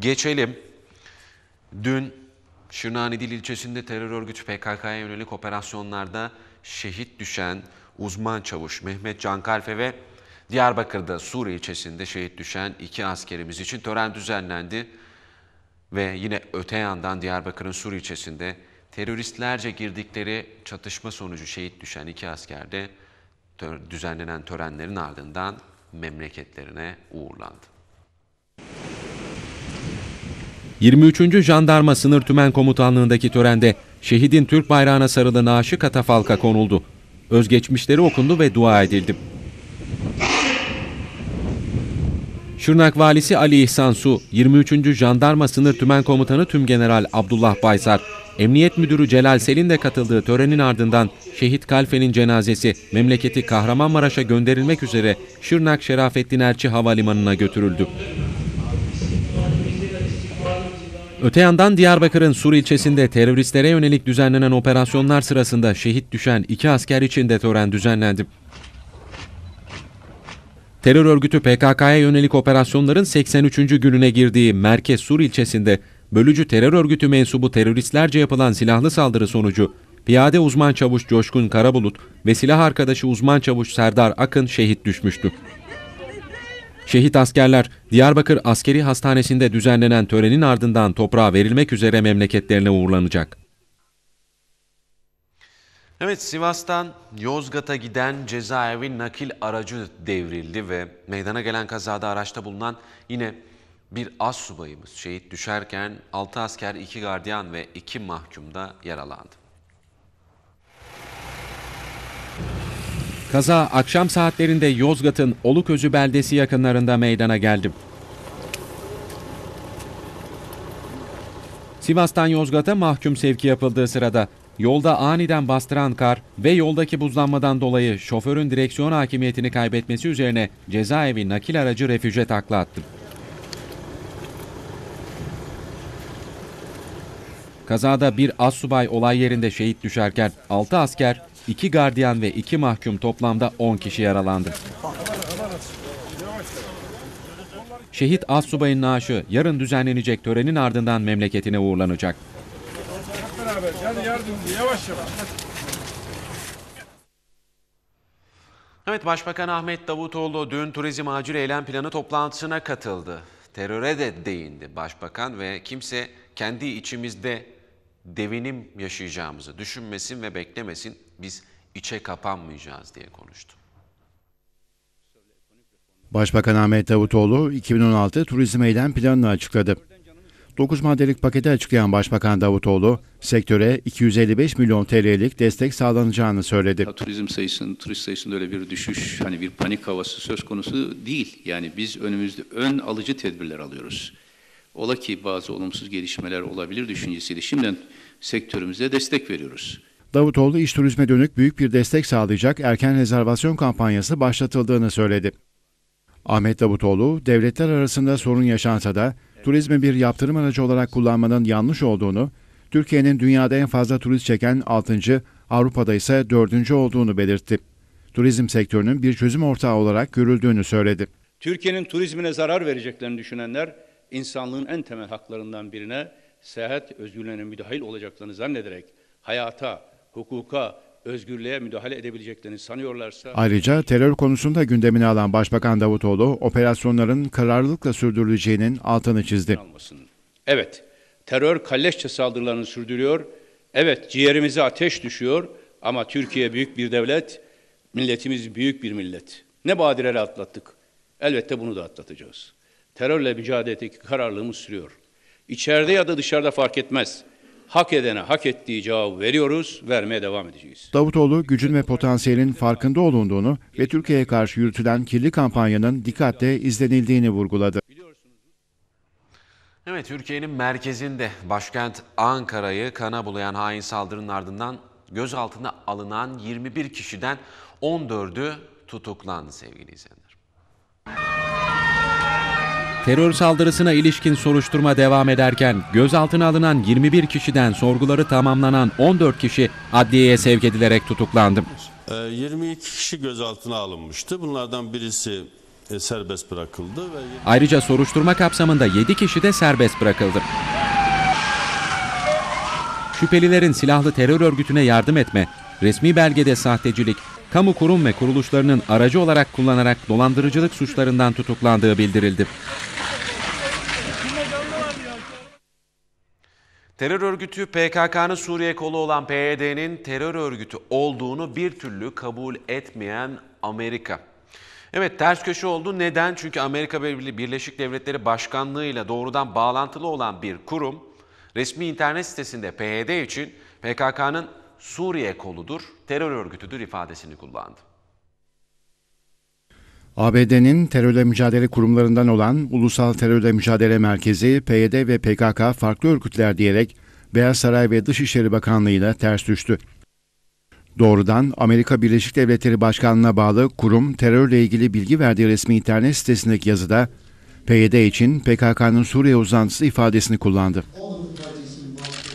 geçelim. Dün Şırnanidil ilçesinde terör örgütü PKK'ya yönelik operasyonlarda şehit düşen uzman çavuş Mehmet Cankalfe ve Diyarbakır'da Sur ilçesinde şehit düşen iki askerimiz için tören düzenlendi. Ve yine öte yandan Diyarbakır'ın Sur ilçesinde teröristlerce girdikleri çatışma sonucu şehit düşen iki asker de düzenlenen törenlerin ardından memleketlerine uğurlandı. 23. Jandarma Sınır Tümen Komutanlığı'ndaki törende şehidin Türk bayrağına sarılı naaşı katafalka konuldu özgeçmişleri okundu ve dua edildi. Şırnak Valisi Ali İhsan Su, 23. Jandarma Sınır Tümen Komutanı Tümgeneral Abdullah Baysar, Emniyet Müdürü Celal Selin de katıldığı törenin ardından Şehit Kalfe'nin cenazesi memleketi Kahramanmaraş'a gönderilmek üzere Şırnak Şerafettin Erçi Havalimanı'na götürüldü. Öte yandan Diyarbakır'ın Sur ilçesinde teröristlere yönelik düzenlenen operasyonlar sırasında şehit düşen iki asker için de tören düzenlendi. Terör örgütü PKK'ya yönelik operasyonların 83. gününe girdiği Merkez Sur ilçesinde bölücü terör örgütü mensubu teröristlerce yapılan silahlı saldırı sonucu piyade uzman çavuş Coşkun Karabulut ve silah arkadaşı uzman çavuş Serdar Akın şehit düşmüştü. Şehit askerler Diyarbakır Askeri Hastanesi'nde düzenlenen törenin ardından toprağa verilmek üzere memleketlerine uğurlanacak. Evet Sivas'tan Yozgat'a giden cezaevi nakil aracı devrildi ve meydana gelen kazada araçta bulunan yine bir az subayımız şehit düşerken 6 asker, 2 gardiyan ve 2 mahkum da yaralandı. Kaza akşam saatlerinde Yozgat'ın Oluközü beldesi yakınlarında meydana geldi. Sivas'tan Yozgat'a mahkum sevki yapıldığı sırada yolda aniden bastıran kar ve yoldaki buzlanmadan dolayı şoförün direksiyon hakimiyetini kaybetmesi üzerine cezaevi nakil aracı refüje takla attı. Kazada bir assubay olay yerinde şehit düşerken 6 asker 2 gardiyan ve iki mahkum toplamda 10 kişi yaralandı. Şehit Assubay'ın naaşı yarın düzenlenecek törenin ardından memleketine uğurlanacak. Evet Başbakan Ahmet Davutoğlu dün turizm acil eylem planı toplantısına katıldı. Teröre de değindi başbakan ve kimse kendi içimizde devinim yaşayacağımızı düşünmesin ve beklemesin. Biz içe kapanmayacağız diye konuştu. Başbakan Ahmet Davutoğlu 2016 turizm eylem planını açıkladı. 9 maddelik paketi açıklayan Başbakan Davutoğlu, sektöre 255 milyon TL'lik destek sağlanacağını söyledi. Turizm sayısının, turist sayısında öyle bir düşüş, hani bir panik havası söz konusu değil. Yani biz önümüzde ön alıcı tedbirler alıyoruz. Ola ki bazı olumsuz gelişmeler olabilir düşüncesiyle şimdiden sektörümüze destek veriyoruz. Davutoğlu iş turizme dönük büyük bir destek sağlayacak erken rezervasyon kampanyası başlatıldığını söyledi. Ahmet Davutoğlu, devletler arasında sorun yaşansa da turizmi bir yaptırım aracı olarak kullanmanın yanlış olduğunu, Türkiye'nin dünyada en fazla turist çeken 6. Avrupa'da ise 4. olduğunu belirtti. Turizm sektörünün bir çözüm ortağı olarak görüldüğünü söyledi. Türkiye'nin turizmine zarar vereceklerini düşünenler insanlığın en temel haklarından birine seyahat özgürlüğüne müdahil olacaklarını zannederek hayata, hukuka, özgürlüğe müdahale edebileceklerini sanıyorlarsa... Ayrıca terör konusunda gündemine alan Başbakan Davutoğlu, operasyonların kararlılıkla sürdürüleceğinin altını çizdi. Evet, terör kalleşçe saldırılarını sürdürüyor. Evet, ciğerimize ateş düşüyor ama Türkiye büyük bir devlet, milletimiz büyük bir millet. Ne badireler atlattık. Elbette bunu da atlatacağız terörle mücadeledeki kararlılığımız sürüyor. İçeride ya da dışarıda fark etmez. Hak edene hak ettiği cevabı veriyoruz, vermeye devam edeceğiz. Davutoğlu gücün ve potansiyelin farkında olunduğunu ve Türkiye'ye karşı yürütülen kirli kampanyanın dikkatle izlenildiğini vurguladı. Evet Türkiye'nin merkezinde başkent Ankara'yı kana bulayan hain saldırının ardından gözaltına alınan 21 kişiden 14'ü tutuklandı sevgili izleyenler. Terör saldırısına ilişkin soruşturma devam ederken gözaltına alınan 21 kişiden sorguları tamamlanan 14 kişi adliyeye sevk edilerek tutuklandı. 22 ee, kişi gözaltına alınmıştı. Bunlardan birisi e, serbest bırakıldı. Ve... Ayrıca soruşturma kapsamında 7 kişi de serbest bırakıldı. Şüphelilerin silahlı terör örgütüne yardım etme, resmi belgede sahtecilik, kamu kurum ve kuruluşlarının aracı olarak kullanarak dolandırıcılık suçlarından tutuklandığı bildirildi. Terör örgütü PKK'nın Suriye kolu olan PYD'nin e terör örgütü olduğunu bir türlü kabul etmeyen Amerika. Evet ters köşe oldu. Neden? Çünkü Amerika Birleşik Devletleri Başkanlığı ile doğrudan bağlantılı olan bir kurum resmi internet sitesinde PYD e için PKK'nın Suriye koludur, terör örgütüdür ifadesini kullandı. ABD'nin terörle mücadele kurumlarından olan Ulusal Terörle Mücadele Merkezi, PYD ve PKK farklı örgütler diyerek Beyaz Saray ve Dışişleri Bakanlığı'yla ters düştü. Doğrudan Amerika Birleşik Devletleri Başkanlığı'na bağlı kurum terörle ilgili bilgi verdiği resmi internet sitesindeki yazıda PYD için PKK'nın Suriye uzantısı ifadesini kullandı.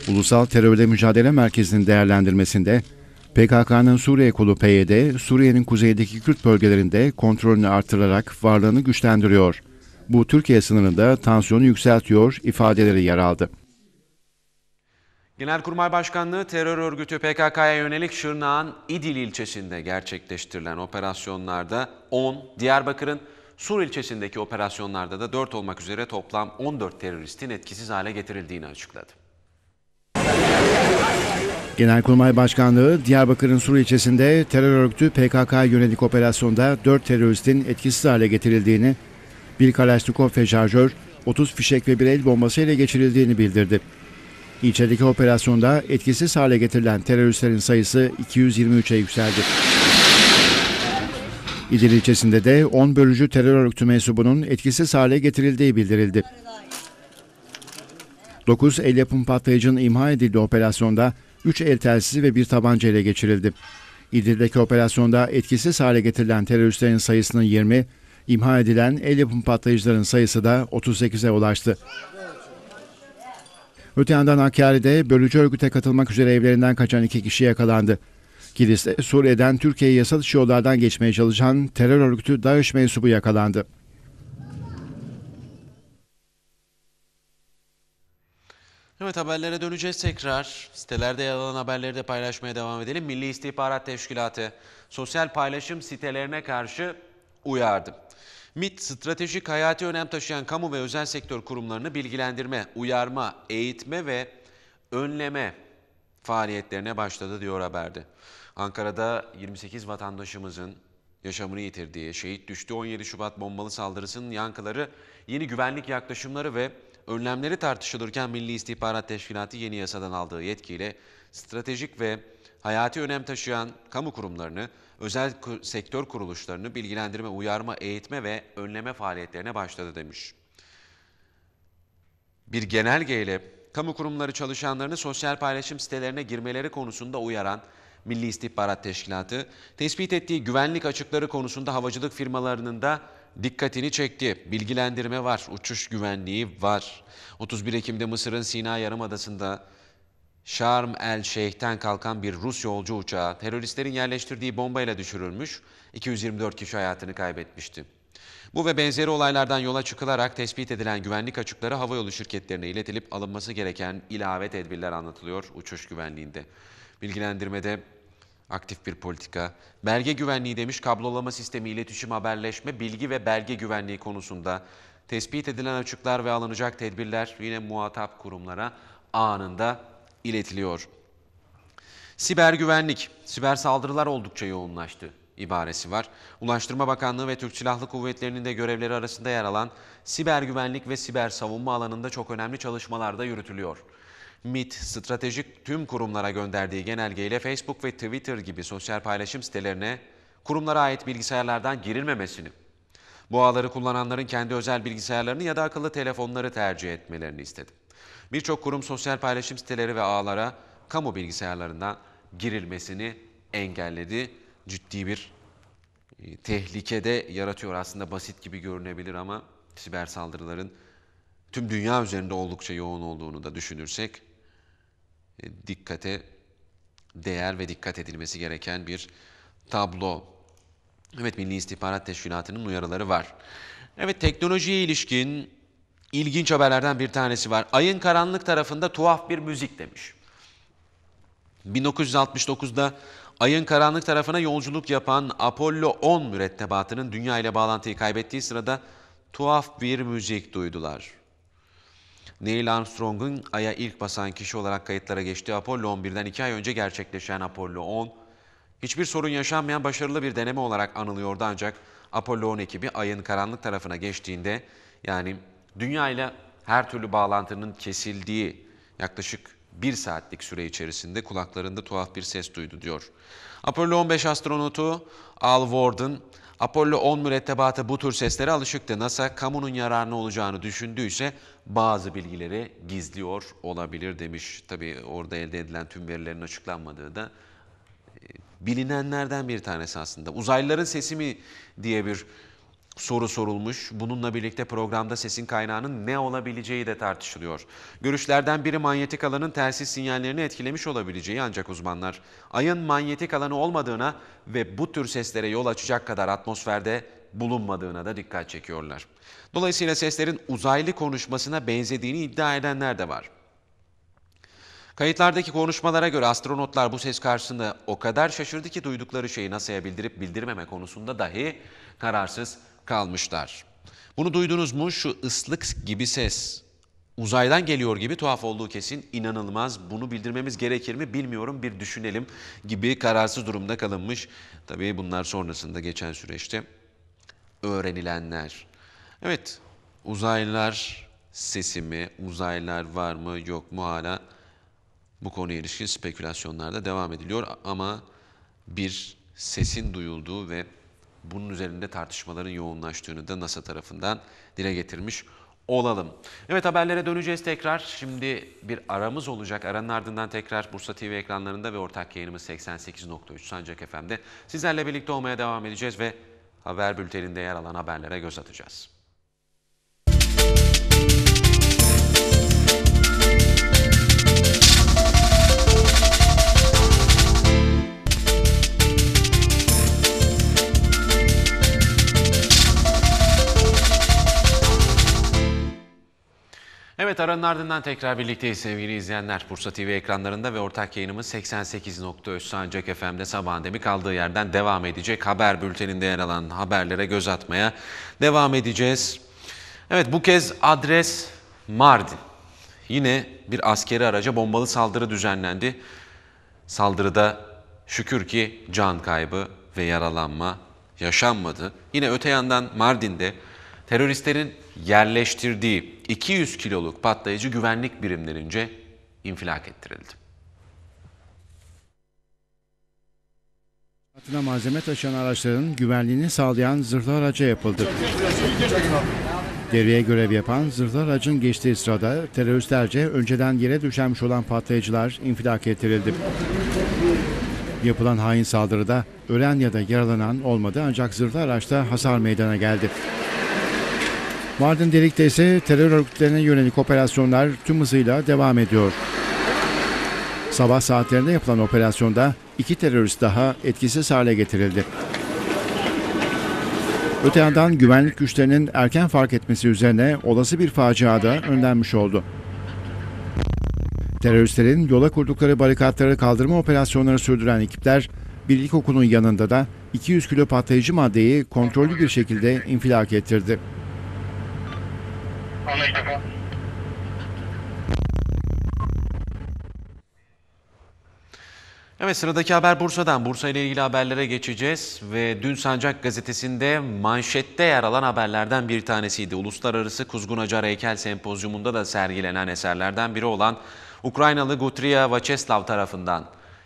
Ulusal Terörle Mücadele Merkezi'nin değerlendirmesinde PKK'nın Suriye kolu PYD, Suriye'nin kuzeydeki Kürt bölgelerinde kontrolünü artırarak varlığını güçlendiriyor. Bu Türkiye sınırında tansiyonu yükseltiyor ifadeleri yer aldı. Genelkurmay Başkanlığı terör örgütü PKK'ya yönelik Şırnağ'ın İdil ilçesinde gerçekleştirilen operasyonlarda 10, Diyarbakır'ın Sur ilçesindeki operasyonlarda da 4 olmak üzere toplam 14 teröristin etkisiz hale getirildiğini açıkladı. Genelkurmay Başkanlığı Diyarbakır'ın Sur ilçesinde terör örgütü PKK yönelik operasyonda 4 teröristin etkisiz hale getirildiğini, bir Kalaşnikov ve 30 fişek ve bir el bombası ile geçirildiğini bildirdi. İlçedeki operasyonda etkisiz hale getirilen teröristlerin sayısı 223'e yükseldi. İdil ilçesinde de 10 bölücü terör örgütü mensubunun etkisiz hale getirildiği bildirildi. 9 el yapım patlayıcın imha edildiği operasyonda 3 el telsizi ve bir tabanca ele geçirildi. İdil'deki operasyonda etkisiz hale getirilen teröristlerin sayısının 20, imha edilen el yapım patlayıcıların sayısı da 38'e ulaştı. Öte yandan Hakkari'de bölücü örgüte katılmak üzere evlerinden kaçan iki kişi yakalandı. Kilis'te Suriye'den Türkiye'ye yasa dışı yollardan geçmeye çalışan terör örgütü DAEŞ mensubu yakalandı. Evet haberlere döneceğiz tekrar. Sitelerde yer alan haberleri de paylaşmaya devam edelim. Milli İstihbarat Teşkilatı sosyal paylaşım sitelerine karşı uyardı. MIT, stratejik hayati önem taşıyan kamu ve özel sektör kurumlarını bilgilendirme, uyarma, eğitme ve önleme faaliyetlerine başladı diyor haberde. Ankara'da 28 vatandaşımızın yaşamını yitirdiği, şehit düştü 17 Şubat bombalı saldırısının yankıları, yeni güvenlik yaklaşımları ve Önlemleri tartışılırken Milli İstihbarat Teşkilatı yeni yasadan aldığı yetkiyle stratejik ve hayati önem taşıyan kamu kurumlarını, özel sektör kuruluşlarını bilgilendirme, uyarma, eğitme ve önleme faaliyetlerine başladı demiş. Bir genelgeyle kamu kurumları çalışanlarını sosyal paylaşım sitelerine girmeleri konusunda uyaran Milli İstihbarat Teşkilatı, tespit ettiği güvenlik açıkları konusunda havacılık firmalarının da dikkatini çekti. Bilgilendirme var, uçuş güvenliği var. 31 Ekim'de Mısır'ın Sina Yarımadası'nda Şarm El Şeyh'ten kalkan bir Rus yolcu uçağı teröristlerin yerleştirdiği bombayla düşürülmüş, 224 kişi hayatını kaybetmişti. Bu ve benzeri olaylardan yola çıkılarak tespit edilen güvenlik açıkları havayolu şirketlerine iletilip alınması gereken ilave tedbirler anlatılıyor uçuş güvenliğinde. Bilgilendirmede aktif bir politika. Belge güvenliği demiş kablolama sistemi, iletişim, haberleşme, bilgi ve belge güvenliği konusunda tespit edilen açıklar ve alınacak tedbirler yine muhatap kurumlara anında iletiliyor. Siber güvenlik, siber saldırılar oldukça yoğunlaştı ibaresi var. Ulaştırma Bakanlığı ve Türk Silahlı Kuvvetleri'nin de görevleri arasında yer alan siber güvenlik ve siber savunma alanında çok önemli çalışmalar da yürütülüyor. MIT stratejik tüm kurumlara gönderdiği genelgeyle Facebook ve Twitter gibi sosyal paylaşım sitelerine kurumlara ait bilgisayarlardan girilmemesini, bu ağları kullananların kendi özel bilgisayarlarını ya da akıllı telefonları tercih etmelerini istedi. Birçok kurum sosyal paylaşım siteleri ve ağlara kamu bilgisayarlarından girilmesini engelledi. Ciddi bir e, tehlikede yaratıyor. Aslında basit gibi görünebilir ama siber saldırıların tüm dünya üzerinde oldukça yoğun olduğunu da düşünürsek e, dikkate değer ve dikkat edilmesi gereken bir tablo. Evet Milli İstihbarat Teşkilatı'nın uyarıları var. Evet teknolojiye ilişkin ilginç haberlerden bir tanesi var. Ayın karanlık tarafında tuhaf bir müzik demiş. 1969'da ayın karanlık tarafına yolculuk yapan Apollo 10 mürettebatının dünya ile bağlantıyı kaybettiği sırada tuhaf bir müzik duydular. Neil Armstrong'un Ay'a ilk basan kişi olarak kayıtlara geçtiği Apollo 11'den 2 ay önce gerçekleşen Apollo 10, hiçbir sorun yaşanmayan başarılı bir deneme olarak anılıyordu ancak Apollo 10 ekibi Ay'ın karanlık tarafına geçtiğinde yani Dünya ile her türlü bağlantının kesildiği yaklaşık bir saatlik süre içerisinde kulaklarında tuhaf bir ses duydu diyor. Apollo 15 astronotu Al Warden, Apollo 10 mürettebatı bu tür seslere alışıktı. NASA kamunun yararına olacağını düşündüyse bazı bilgileri gizliyor olabilir demiş. Tabii orada elde edilen tüm verilerin açıklanmadığı da e, bilinenlerden bir tanesi aslında. Uzaylıların sesi mi diye bir soru sorulmuş. Bununla birlikte programda sesin kaynağının ne olabileceği de tartışılıyor. Görüşlerden biri manyetik alanın telsiz sinyallerini etkilemiş olabileceği ancak uzmanlar ayın manyetik alanı olmadığına ve bu tür seslere yol açacak kadar atmosferde bulunmadığına da dikkat çekiyorlar. Dolayısıyla seslerin uzaylı konuşmasına benzediğini iddia edenler de var. Kayıtlardaki konuşmalara göre astronotlar bu ses karşısında o kadar şaşırdı ki duydukları şeyi NASA'ya bildirip bildirmeme konusunda dahi kararsız kalmışlar. Bunu duydunuz mu? Şu ıslık gibi ses uzaydan geliyor gibi tuhaf olduğu kesin inanılmaz. Bunu bildirmemiz gerekir mi bilmiyorum bir düşünelim gibi kararsız durumda kalınmış. Tabii bunlar sonrasında geçen süreçte öğrenilenler. Evet uzaylılar sesi mi, uzaylılar var mı yok mu hala bu konuya ilişkin spekülasyonlarda devam ediliyor ama bir sesin duyulduğu ve bunun üzerinde tartışmaların yoğunlaştığını da NASA tarafından dile getirmiş olalım. Evet haberlere döneceğiz tekrar. Şimdi bir aramız olacak. Aranın ardından tekrar Bursa TV ekranlarında ve ortak yayınımız 88.3 Sancak FM'de sizlerle birlikte olmaya devam edeceğiz ve haber bülteninde yer alan haberlere göz atacağız. Evet aranın ardından tekrar birlikteyiz sevgili izleyenler. Bursa TV ekranlarında ve ortak yayınımız 88.3 Sancak FM'de sabah demi kaldığı yerden devam edecek. Haber bülteninde yer alan haberlere göz atmaya devam edeceğiz. Evet bu kez adres Mardin. Yine bir askeri araca bombalı saldırı düzenlendi. Saldırıda şükür ki can kaybı ve yaralanma yaşanmadı. Yine öte yandan Mardin'de teröristlerin yerleştirdiği 200 kiloluk patlayıcı güvenlik birimlerince infilak ettirildi. Hattına malzeme taşıyan araçların güvenliğini sağlayan zırhlı araca yapıldı. Devreye görev yapan zırhlı aracın geçtiği sırada teröristlerce önceden yere düşermiş olan patlayıcılar infilak ettirildi. Yapılan hain saldırıda ölen ya da yaralanan olmadı ancak zırhlı araçta hasar meydana geldi. Mardin Delik'te ise terör örgütlerine yönelik operasyonlar tüm hızıyla devam ediyor. Sabah saatlerinde yapılan operasyonda iki terörist daha etkisiz hale getirildi. Öte yandan güvenlik güçlerinin erken fark etmesi üzerine olası bir facia da önlenmiş oldu. Teröristlerin yola kurdukları barikatları kaldırma operasyonları sürdüren ekipler bir ilkokulun yanında da 200 kilo patlayıcı maddeyi kontrollü bir şekilde infilak ettirdi. Evet sıradaki haber Bursa'dan. Bursa ile ilgili haberlere geçeceğiz ve dün Sancak gazetesinde manşette yer alan haberlerden bir tanesiydi. Uluslararası Kuzgun Acar Heykel Sempozyumunda da sergilenen eserlerden biri olan Ukraynalı Gutria Vacheslav tarafından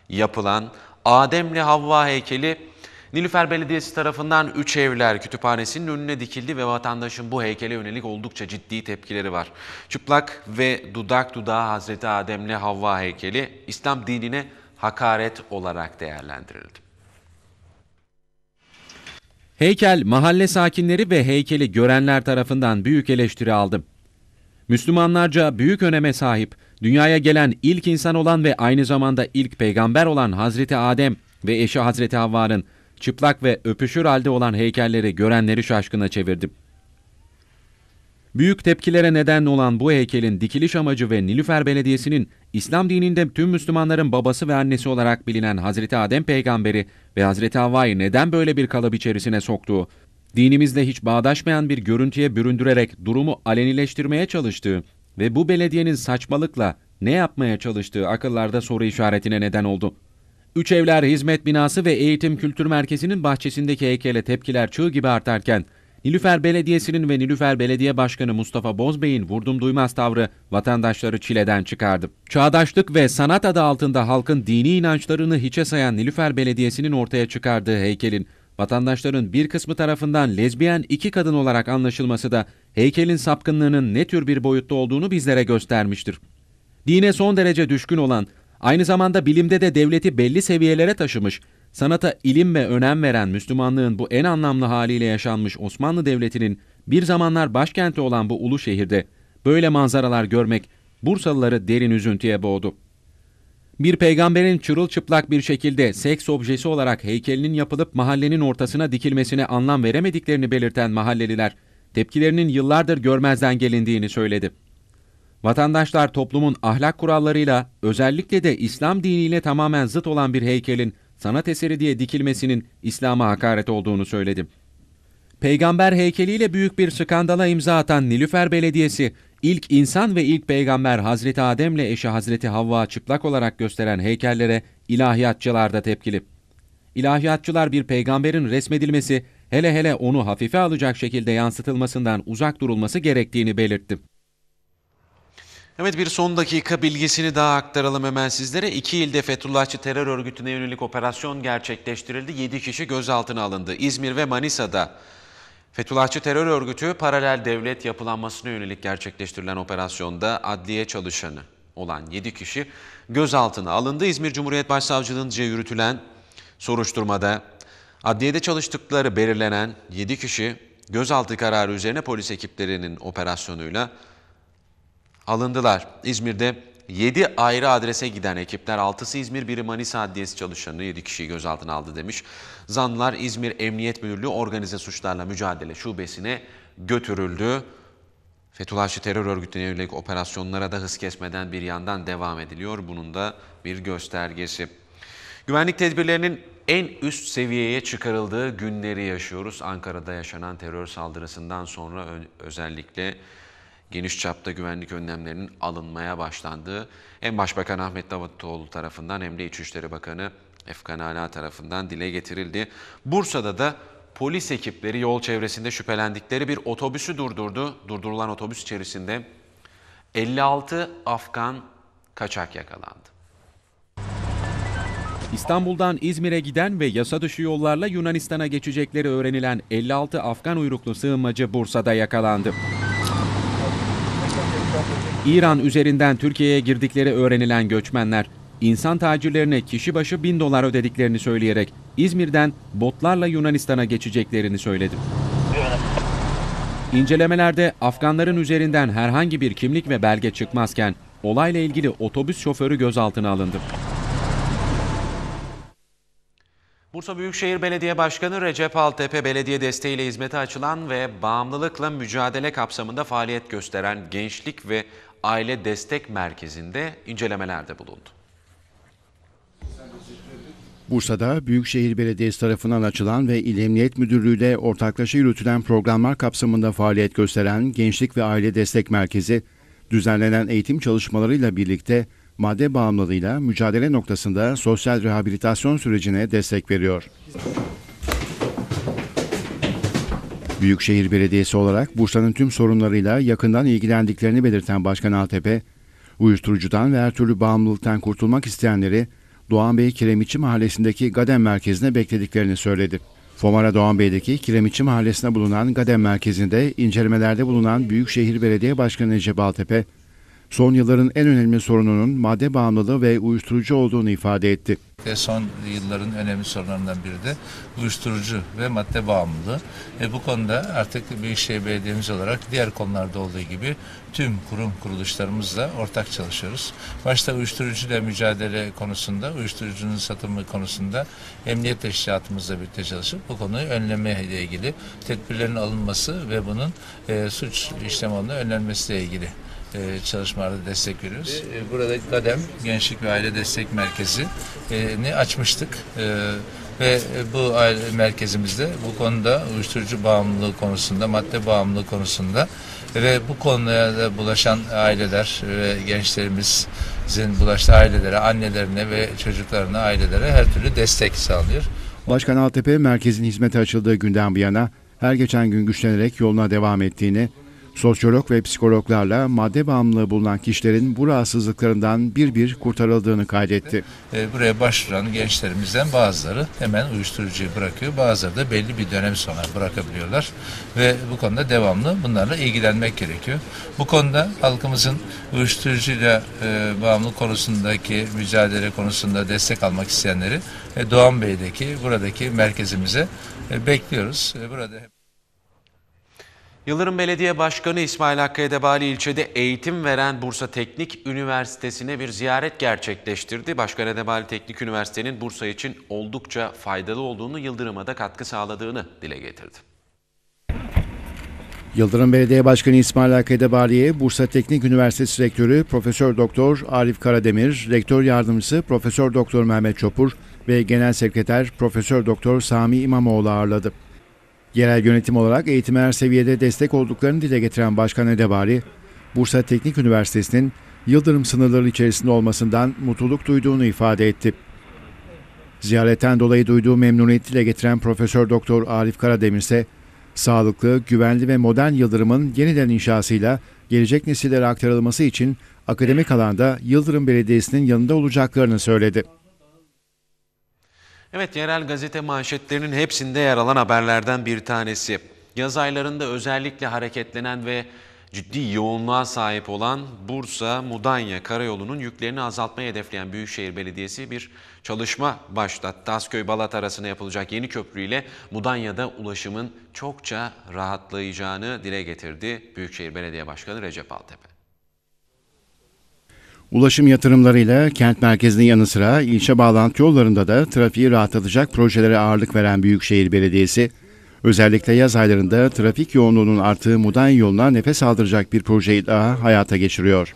yapılan Ademli Havva heykeli Nilüfer Belediyesi tarafından Üç Evler Kütüphanesi'nin önüne dikildi ve vatandaşın bu heykele yönelik oldukça ciddi tepkileri var. Çıplak ve dudak dudağı Hazreti Adem'le Havva heykeli İslam dinine hakaret olarak değerlendirildi. Heykel mahalle sakinleri ve heykeli görenler tarafından büyük eleştiri aldı. Müslümanlarca büyük öneme sahip, dünyaya gelen ilk insan olan ve aynı zamanda ilk peygamber olan Hazreti Adem ve eşi Hazreti Havva'nın çıplak ve öpüşür halde olan heykelleri görenleri şaşkına çevirdi. Büyük tepkilere neden olan bu heykelin dikiliş amacı ve Nilüfer Belediyesi'nin İslam dininde tüm Müslümanların babası ve annesi olarak bilinen Hazreti Adem peygamberi ve Hazreti Havva'yı neden böyle bir kalıp içerisine soktuğu, dinimizle hiç bağdaşmayan bir görüntüye büründürerek durumu alenileştirmeye çalıştığı ve bu belediyenin saçmalıkla ne yapmaya çalıştığı akıllarda soru işaretine neden oldu. Üç Evler Hizmet Binası ve Eğitim Kültür Merkezi'nin bahçesindeki heykele tepkiler çığ gibi artarken, Nilüfer Belediyesi'nin ve Nilüfer Belediye Başkanı Mustafa Bozbey'in vurdum duymaz tavrı vatandaşları çileden çıkardı. Çağdaşlık ve sanat adı altında halkın dini inançlarını hiçe sayan Nilüfer Belediyesi'nin ortaya çıkardığı heykelin vatandaşların bir kısmı tarafından lezbiyen iki kadın olarak anlaşılması da heykelin sapkınlığının ne tür bir boyutta olduğunu bizlere göstermiştir. Dine son derece düşkün olan Aynı zamanda bilimde de devleti belli seviyelere taşımış, sanata ilim ve önem veren Müslümanlığın bu en anlamlı haliyle yaşanmış Osmanlı Devleti'nin bir zamanlar başkenti olan bu ulu şehirde böyle manzaralar görmek Bursalıları derin üzüntüye boğdu. Bir peygamberin çırılçıplak bir şekilde seks objesi olarak heykelinin yapılıp mahallenin ortasına dikilmesine anlam veremediklerini belirten mahalleliler, tepkilerinin yıllardır görmezden gelindiğini söyledi. Vatandaşlar toplumun ahlak kurallarıyla özellikle de İslam diniyle tamamen zıt olan bir heykelin sanat eseri diye dikilmesinin İslam'a hakaret olduğunu söyledim. Peygamber heykeliyle büyük bir skandala imza atan Nilüfer Belediyesi, ilk insan ve ilk peygamber Hazreti Adem'le eşi Hazreti Havva çıplak olarak gösteren heykellere ilahiyatçılar da tepkili. İlahiyatçılar bir peygamberin resmedilmesi, hele hele onu hafife alacak şekilde yansıtılmasından uzak durulması gerektiğini belirtti. Evet bir son dakika bilgisini daha aktaralım hemen sizlere. İki ilde Fethullahçı terör örgütüne yönelik operasyon gerçekleştirildi. Yedi kişi gözaltına alındı. İzmir ve Manisa'da Fethullahçı terör örgütü paralel devlet yapılanmasına yönelik gerçekleştirilen operasyonda adliye çalışanı olan 7 kişi gözaltına alındı. İzmir Cumhuriyet Başsavcılığı'nca yürütülen soruşturmada adliyede çalıştıkları belirlenen 7 kişi gözaltı kararı üzerine polis ekiplerinin operasyonuyla alındılar. İzmir'de 7 ayrı adrese giden ekipler 6'sı İzmir, biri Manisa Adliyesi çalışanı 7 kişiyi gözaltına aldı demiş. Zanlılar İzmir Emniyet Müdürlüğü Organize Suçlarla Mücadele Şubesi'ne götürüldü. Fetullahçı terör örgütüne yönelik operasyonlara da hız kesmeden bir yandan devam ediliyor. Bunun da bir göstergesi. Güvenlik tedbirlerinin en üst seviyeye çıkarıldığı günleri yaşıyoruz. Ankara'da yaşanan terör saldırısından sonra özellikle geniş çapta güvenlik önlemlerinin alınmaya başlandığı hem Başbakan Ahmet Davutoğlu tarafından hem de İçişleri Bakanı Efkan Ala tarafından dile getirildi. Bursa'da da polis ekipleri yol çevresinde şüphelendikleri bir otobüsü durdurdu. Durdurulan otobüs içerisinde 56 Afgan kaçak yakalandı. İstanbul'dan İzmir'e giden ve yasa dışı yollarla Yunanistan'a geçecekleri öğrenilen 56 Afgan uyruklu sığınmacı Bursa'da yakalandı. İran üzerinden Türkiye'ye girdikleri öğrenilen göçmenler, insan tacirlerine kişi başı bin dolar ödediklerini söyleyerek İzmir'den botlarla Yunanistan'a geçeceklerini söyledi. İncelemelerde Afganların üzerinden herhangi bir kimlik ve belge çıkmazken olayla ilgili otobüs şoförü gözaltına alındı. Bursa Büyükşehir Belediye Başkanı Recep Altepe belediye desteğiyle hizmete açılan ve bağımlılıkla mücadele kapsamında faaliyet gösteren gençlik ve Aile Destek Merkezi'nde incelemelerde bulundu. Bursa'da Büyükşehir Belediyesi tarafından açılan ve İl Emniyet Müdürlüğü ile ortaklaşa yürütülen programlar kapsamında faaliyet gösteren Gençlik ve Aile Destek Merkezi, düzenlenen eğitim çalışmalarıyla birlikte madde bağımlılığıyla mücadele noktasında sosyal rehabilitasyon sürecine destek veriyor. Büyükşehir Belediyesi olarak Bursa'nın tüm sorunlarıyla yakından ilgilendiklerini belirten Başkan Altepe, uyuşturucudan ve her türlü bağımlılıktan kurtulmak isteyenleri Doğan Bey Kiremitçi Mahallesi'ndeki Gadem Merkezi'ne beklediklerini söyledi. Fomara Doğan Bey'deki Kiremitçi Mahallesi'ne bulunan Gadem Merkezi'nde incelemelerde bulunan Büyükşehir Belediye Başkanı Necip Altepe, son yılların en önemli sorununun madde bağımlılığı ve uyuşturucu olduğunu ifade etti. E son yılların önemli sorunlarından biri de uyuşturucu ve madde bağımlılığı. E bu konuda artık Büyükşehir Belediye'miz olarak diğer konularda olduğu gibi tüm kurum kuruluşlarımızla ortak çalışıyoruz. Başta uyuşturucuyla mücadele konusunda, uyuşturucunun satımı konusunda emniyet teşkilatımızla birlikte çalışıp bu konuyu önleme ile ilgili tedbirlerin alınması ve bunun e, suç işlem önlenmesiyle ilgili e, çalışmalarda destek veriyoruz. E, burada KADEM Gençlik ve Aile Destek Merkezi'ni e, açmıştık. ve bu aile merkezimizde bu konuda uyuşturucu bağımlılığı konusunda, madde bağımlılığı konusunda ve bu konuya da bulaşan aileler ve gençlerimizin bulaştığı ailelere, annelerine ve çocuklarına, ailelere her türlü destek sağlıyor. Başkan Altepe merkezin hizmete açıldığı günden bu yana her geçen gün güçlenerek yoluna devam ettiğini Sosyolog ve psikologlarla madde bağımlılığı bulunan kişilerin bu rahatsızlıklarından bir bir kurtarıldığını kaydetti. E, buraya başvuran gençlerimizden bazıları hemen uyuşturucuyu bırakıyor, bazıları da belli bir dönem sonra bırakabiliyorlar ve bu konuda devamlı bunlarla ilgilenmek gerekiyor. Bu konuda halkımızın uyuşturucuyla e, bağımlı konusundaki mücadele konusunda destek almak isteyenleri e, Doğan Bey'deki buradaki merkezimize bekliyoruz. E, burada Yıldırım Belediye Başkanı İsmail Hakkı Edebali ilçede eğitim veren Bursa Teknik Üniversitesi'ne bir ziyaret gerçekleştirdi. Başkan Edebali Teknik Üniversitesi'nin Bursa için oldukça faydalı olduğunu, Yıldırım'a da katkı sağladığını dile getirdi. Yıldırım Belediye Başkanı İsmail Hakkı Edebali'ye Bursa Teknik Üniversitesi Rektörü Profesör Doktor Arif Karademir, Rektör Yardımcısı Profesör Doktor Mehmet Çopur ve Genel Sekreter Profesör Doktor Sami İmamoğlu ağırladı. Yerel yönetim olarak eğitime her seviyede destek olduklarını dile getiren Başkan Edebari, Bursa Teknik Üniversitesi'nin Yıldırım sınırları içerisinde olmasından mutluluk duyduğunu ifade etti. Ziyaretten dolayı duyduğu memnuniyeti dile getiren Profesör Doktor Arif Karademir ise sağlıklı, güvenli ve modern Yıldırım'ın yeniden inşasıyla gelecek nesillere aktarılması için akademik alanda Yıldırım Belediyesi'nin yanında olacaklarını söyledi. Evet, yerel gazete manşetlerinin hepsinde yer alan haberlerden bir tanesi. Yaz aylarında özellikle hareketlenen ve ciddi yoğunluğa sahip olan Bursa-Mudanya Karayolu'nun yüklerini azaltmayı hedefleyen Büyükşehir Belediyesi bir çalışma başlattı. Asköy-Balat arasına yapılacak yeni köprüyle Mudanya'da ulaşımın çokça rahatlayacağını dile getirdi Büyükşehir Belediye Başkanı Recep Altepe. Ulaşım yatırımlarıyla kent merkezinin yanı sıra ilçe bağlantı yollarında da trafiği rahatlatacak projelere ağırlık veren Büyükşehir Belediyesi, özellikle yaz aylarında trafik yoğunluğunun arttığı Mudanya yoluna nefes aldıracak bir projeyi daha hayata geçiriyor.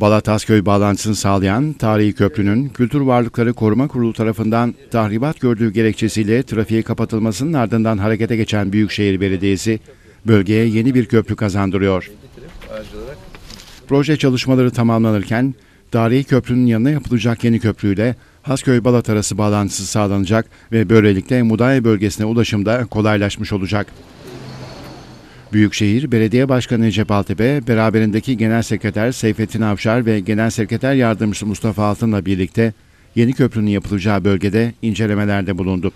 Balat-Asköy bağlantısını sağlayan tarihi köprünün Kültür Varlıkları Koruma Kurulu tarafından tahribat gördüğü gerekçesiyle trafiğe kapatılmasının ardından harekete geçen Büyükşehir Belediyesi, bölgeye yeni bir köprü kazandırıyor. Proje çalışmaları tamamlanırken Dariye Köprü'nün yanına yapılacak yeni köprüyle Hasköy-Balat arası bağlantısı sağlanacak ve böylelikle Mudanya bölgesine ulaşım da kolaylaşmış olacak. Büyükşehir Belediye Başkanı Necip Altepe, beraberindeki Genel Sekreter Seyfettin Avşar ve Genel Sekreter Yardımcısı Mustafa Altın'la birlikte yeni köprünün yapılacağı bölgede incelemelerde bulundu.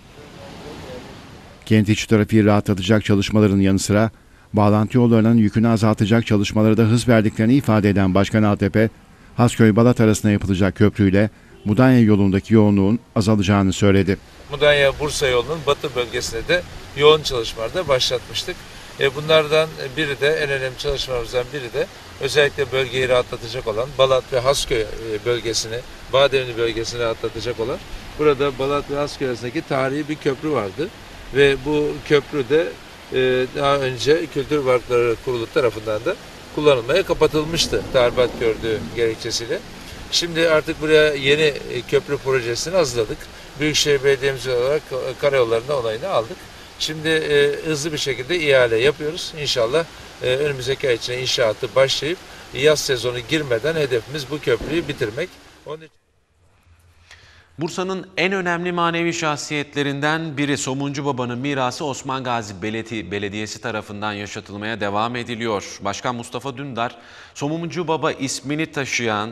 Kent iç trafiği rahatlatacak çalışmaların yanı sıra bağlantı yollarının yükünü azaltacak çalışmalara da hız verdiklerini ifade eden Başkan Altepe, Hasköy-Balat arasında yapılacak köprüyle Mudanya yolundaki yoğunluğun azalacağını söyledi. Mudanya-Bursa yolunun batı bölgesinde de yoğun çalışmalarda başlatmıştık. E, bunlardan biri de en önemli çalışmalarımızdan biri de özellikle bölgeyi rahatlatacak olan Balat ve Hasköy e, bölgesini, Bademli bölgesini rahatlatacak olan burada Balat ve Hasköy arasındaki tarihi bir köprü vardı ve bu köprü de ee, daha önce Kültür Varlıkları Kurulu tarafından da kullanılmaya kapatılmıştı tarbat gördüğü gerekçesiyle. Şimdi artık buraya yeni e, köprü projesini hazırladık. Büyükşehir Belediyemiz olarak e, karayollarında onayını aldık. Şimdi e, hızlı bir şekilde ihale yapıyoruz. İnşallah e, önümüzdeki ay içinde inşaatı başlayıp yaz sezonu girmeden hedefimiz bu köprüyü bitirmek. Onun için... Bursa'nın en önemli manevi şahsiyetlerinden biri Somuncu Baba'nın mirası Osman Gazi Beledi Belediyesi tarafından yaşatılmaya devam ediliyor. Başkan Mustafa Dündar, Somuncu Baba ismini taşıyan,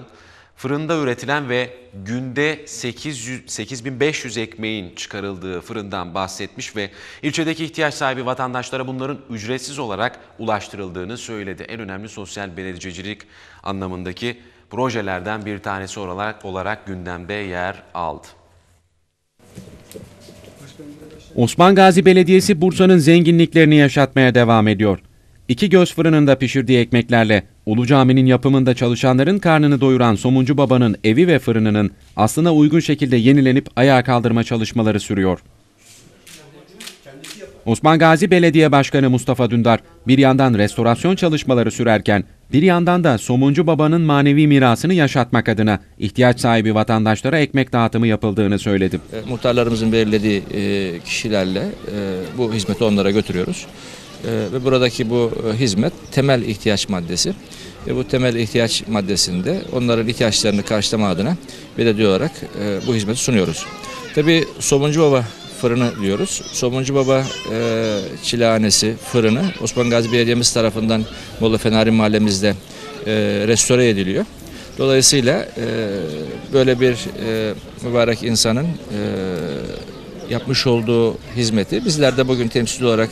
fırında üretilen ve günde 800, 8500 ekmeğin çıkarıldığı fırından bahsetmiş ve ilçedeki ihtiyaç sahibi vatandaşlara bunların ücretsiz olarak ulaştırıldığını söyledi. En önemli sosyal belediyecilik anlamındaki projelerden bir tanesi olarak, olarak gündemde yer aldı. Osman Gazi Belediyesi Bursa'nın zenginliklerini yaşatmaya devam ediyor. İki göz fırınında pişirdiği ekmeklerle Ulu Cami'nin yapımında çalışanların karnını doyuran Somuncu Baba'nın evi ve fırınının aslına uygun şekilde yenilenip ayağa kaldırma çalışmaları sürüyor. Osman Gazi Belediye Başkanı Mustafa Dündar bir yandan restorasyon çalışmaları sürerken bir yandan da Somuncu Baba'nın manevi mirasını yaşatmak adına ihtiyaç sahibi vatandaşlara ekmek dağıtımı yapıldığını söyledi. E, muhtarlarımızın belirlediği e, kişilerle e, bu hizmeti onlara götürüyoruz. E, ve buradaki bu hizmet temel ihtiyaç maddesi. Ve bu temel ihtiyaç maddesinde onların ihtiyaçlarını karşılama adına belediye olarak e, bu hizmeti sunuyoruz. Tabii Somuncu Baba fırını diyoruz. Somuncu Baba e, çilehanesi fırını Osman Gazi Belediyemiz tarafından Molla Fenari mahallemizde e, restore ediliyor. Dolayısıyla e, böyle bir e, mübarek insanın e, yapmış olduğu hizmeti bizler de bugün temsil olarak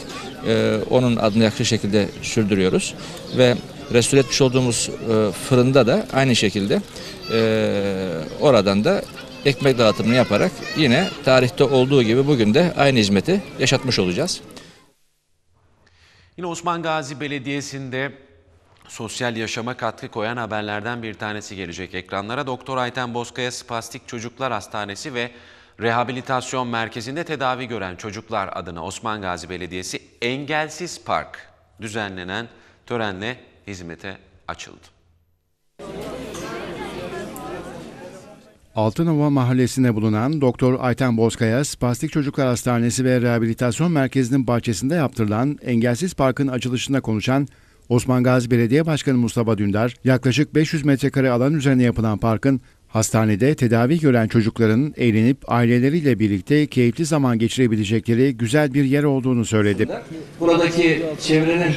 e, onun adını yakışık şekilde sürdürüyoruz. Ve restore etmiş olduğumuz e, fırında da aynı şekilde e, oradan da ekmek dağıtımını yaparak yine tarihte olduğu gibi bugün de aynı hizmeti yaşatmış olacağız. Yine Osman Gazi Belediyesi'nde sosyal yaşama katkı koyan haberlerden bir tanesi gelecek ekranlara. Doktor Ayten Bozkaya Spastik Çocuklar Hastanesi ve Rehabilitasyon Merkezi'nde tedavi gören çocuklar adına Osman Gazi Belediyesi Engelsiz Park düzenlenen törenle hizmete açıldı. Altınova mahallesinde bulunan Doktor Ayten Bozkaya Spastik Çocuklar Hastanesi ve Rehabilitasyon Merkezi'nin bahçesinde yaptırılan Engelsiz Park'ın açılışında konuşan Osman Gazi Belediye Başkanı Mustafa Dündar, yaklaşık 500 metrekare alan üzerine yapılan parkın hastanede tedavi gören çocukların eğlenip aileleriyle birlikte keyifli zaman geçirebilecekleri güzel bir yer olduğunu söyledi. Buradaki çevrenin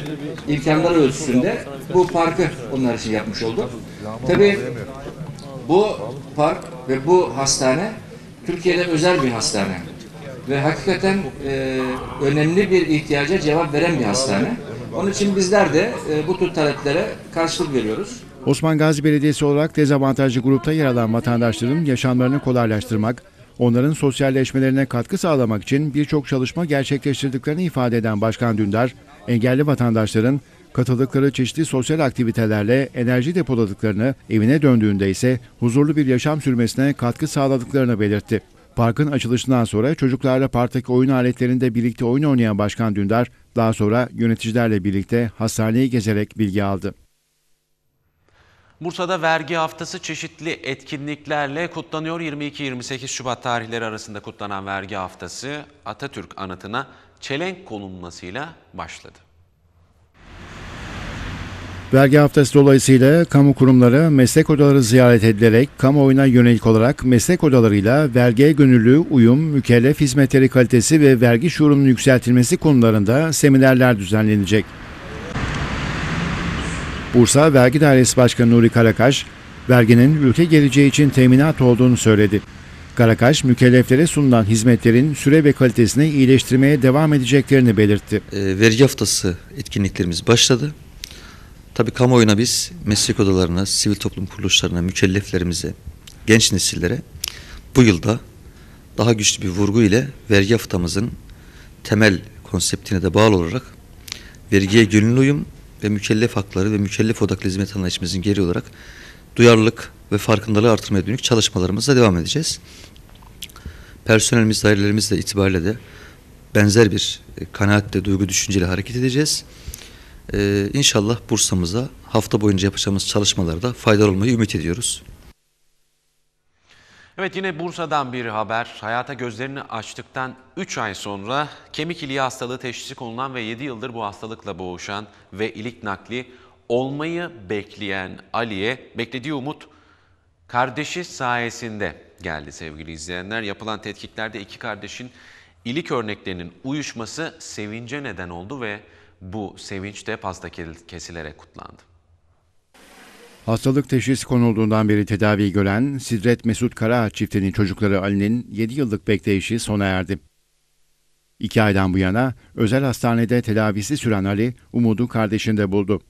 imkanları ölçüsünde bu parkı onlar için yapmış olduk. Tabii bu park ve bu hastane Türkiye'de özel bir hastane. Ve hakikaten e, önemli bir ihtiyaca cevap veren bir hastane. Onun için bizler de e, bu tür taleplere karşılık veriyoruz. Osman Gazi Belediyesi olarak dezavantajlı grupta yer alan vatandaşların yaşamlarını kolaylaştırmak, onların sosyalleşmelerine katkı sağlamak için birçok çalışma gerçekleştirdiklerini ifade eden Başkan Dündar, engelli vatandaşların Katıldıkları çeşitli sosyal aktivitelerle enerji depoladıklarını, evine döndüğünde ise huzurlu bir yaşam sürmesine katkı sağladıklarını belirtti. Parkın açılışından sonra çocuklarla parktaki oyun aletlerinde birlikte oyun oynayan Başkan Dündar, daha sonra yöneticilerle birlikte hastaneyi gezerek bilgi aldı. Bursa'da vergi haftası çeşitli etkinliklerle kutlanıyor. 22-28 Şubat tarihleri arasında kutlanan vergi haftası Atatürk anıtına çelenk konulmasıyla başladı. Vergi haftası dolayısıyla kamu kurumları meslek odaları ziyaret edilerek kamuoyuna yönelik olarak meslek odalarıyla vergi gönüllü uyum, mükellef hizmetleri kalitesi ve vergi şuurunun yükseltilmesi konularında seminerler düzenlenecek. Bursa Vergi Dairesi Başkanı Nuri Karakaş, verginin ülke geleceği için teminat olduğunu söyledi. Karakaş, mükelleflere sunulan hizmetlerin süre ve kalitesini iyileştirmeye devam edeceklerini belirtti. E, vergi haftası etkinliklerimiz başladı. Tabii kamuoyuna biz meslek odalarına, sivil toplum kuruluşlarına, mükelleflerimize, genç nesillere bu yılda daha güçlü bir vurgu ile vergi haftamızın temel konseptine de bağlı olarak vergiye gönüllü uyum ve mükellef hakları ve mükellef odaklı hizmet anlayışımızın geri olarak duyarlılık ve farkındalığı artırmaya dönük çalışmalarımıza devam edeceğiz. Personelimiz, dairelerimiz de itibariyle de benzer bir e, kanaatle, duygu, düşünceyle hareket edeceğiz. Ee, inşallah Bursa'mıza hafta boyunca yapacağımız çalışmalarda faydalı olmayı ümit ediyoruz. Evet yine Bursa'dan bir haber. Hayata gözlerini açtıktan 3 ay sonra kemik iliği hastalığı teşhisi konulan ve 7 yıldır bu hastalıkla boğuşan ve ilik nakli olmayı bekleyen Ali'ye beklediği umut kardeşi sayesinde geldi sevgili izleyenler. Yapılan tetkiklerde iki kardeşin ilik örneklerinin uyuşması sevince neden oldu ve bu sevinç de pasta kesilerek kutlandı. Hastalık teşhis konulduğundan beri tedavi gören Sidret Mesut Kara çiftinin çocukları Ali'nin 7 yıllık bekleyişi sona erdi. İki aydan bu yana özel hastanede tedavisi süren Ali, umudu kardeşinde buldu.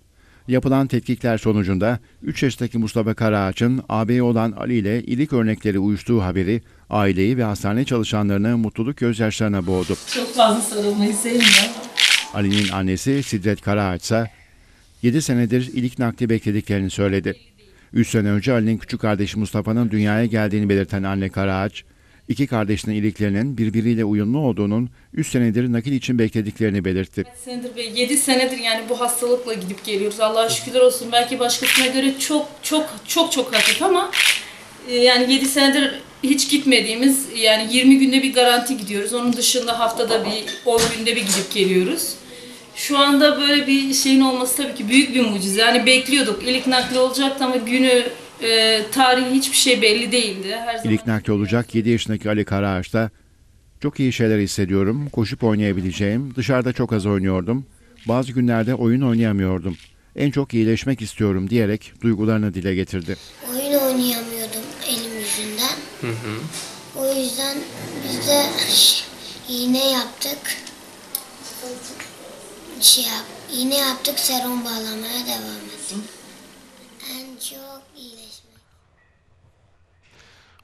Yapılan tetkikler sonucunda 3 yaşındaki Mustafa Karaağaç'ın ağabeyi olan Ali ile ilik örnekleri uyuştuğu haberi aileyi ve hastane çalışanlarını mutluluk gözyaşlarına boğdu. Çok fazla sarılmayı sevmiyor. Ali'nin annesi Sidret Karaağaç ise 7 senedir ilik nakli beklediklerini söyledi. 3 sene önce Ali'nin küçük kardeşi Mustafa'nın dünyaya geldiğini belirten anne Karaağaç, iki kardeşinin iliklerinin birbiriyle uyumlu olduğunun 3 senedir nakil için beklediklerini belirtti. 7 senedir yani bu hastalıkla gidip geliyoruz. Allah'a şükürler olsun. Belki başkasına göre çok çok çok çok hafif ama e, yani 7 senedir hiç gitmediğimiz yani 20 günde bir garanti gidiyoruz. Onun dışında haftada bir 10 günde bir gidip geliyoruz. Şu anda böyle bir şeyin olması tabii ki büyük bir mucize. Yani bekliyorduk. İlik nakli olacaktı ama günü, e, tarihi hiçbir şey belli değildi. Her zaman... İlik nakli olacak 7 yaşındaki Ali Karaağaç da çok iyi şeyler hissediyorum. Koşup oynayabileceğim. Dışarıda çok az oynuyordum. Bazı günlerde oyun oynayamıyordum. En çok iyileşmek istiyorum diyerek duygularını dile getirdi. Oyun oynayamıyordum elim yüzünden. Hı hı. O yüzden biz de iğne yaptık bir şey yap. İğne yaptık serum bağlamaya devam ettik. En çok iyileşmek.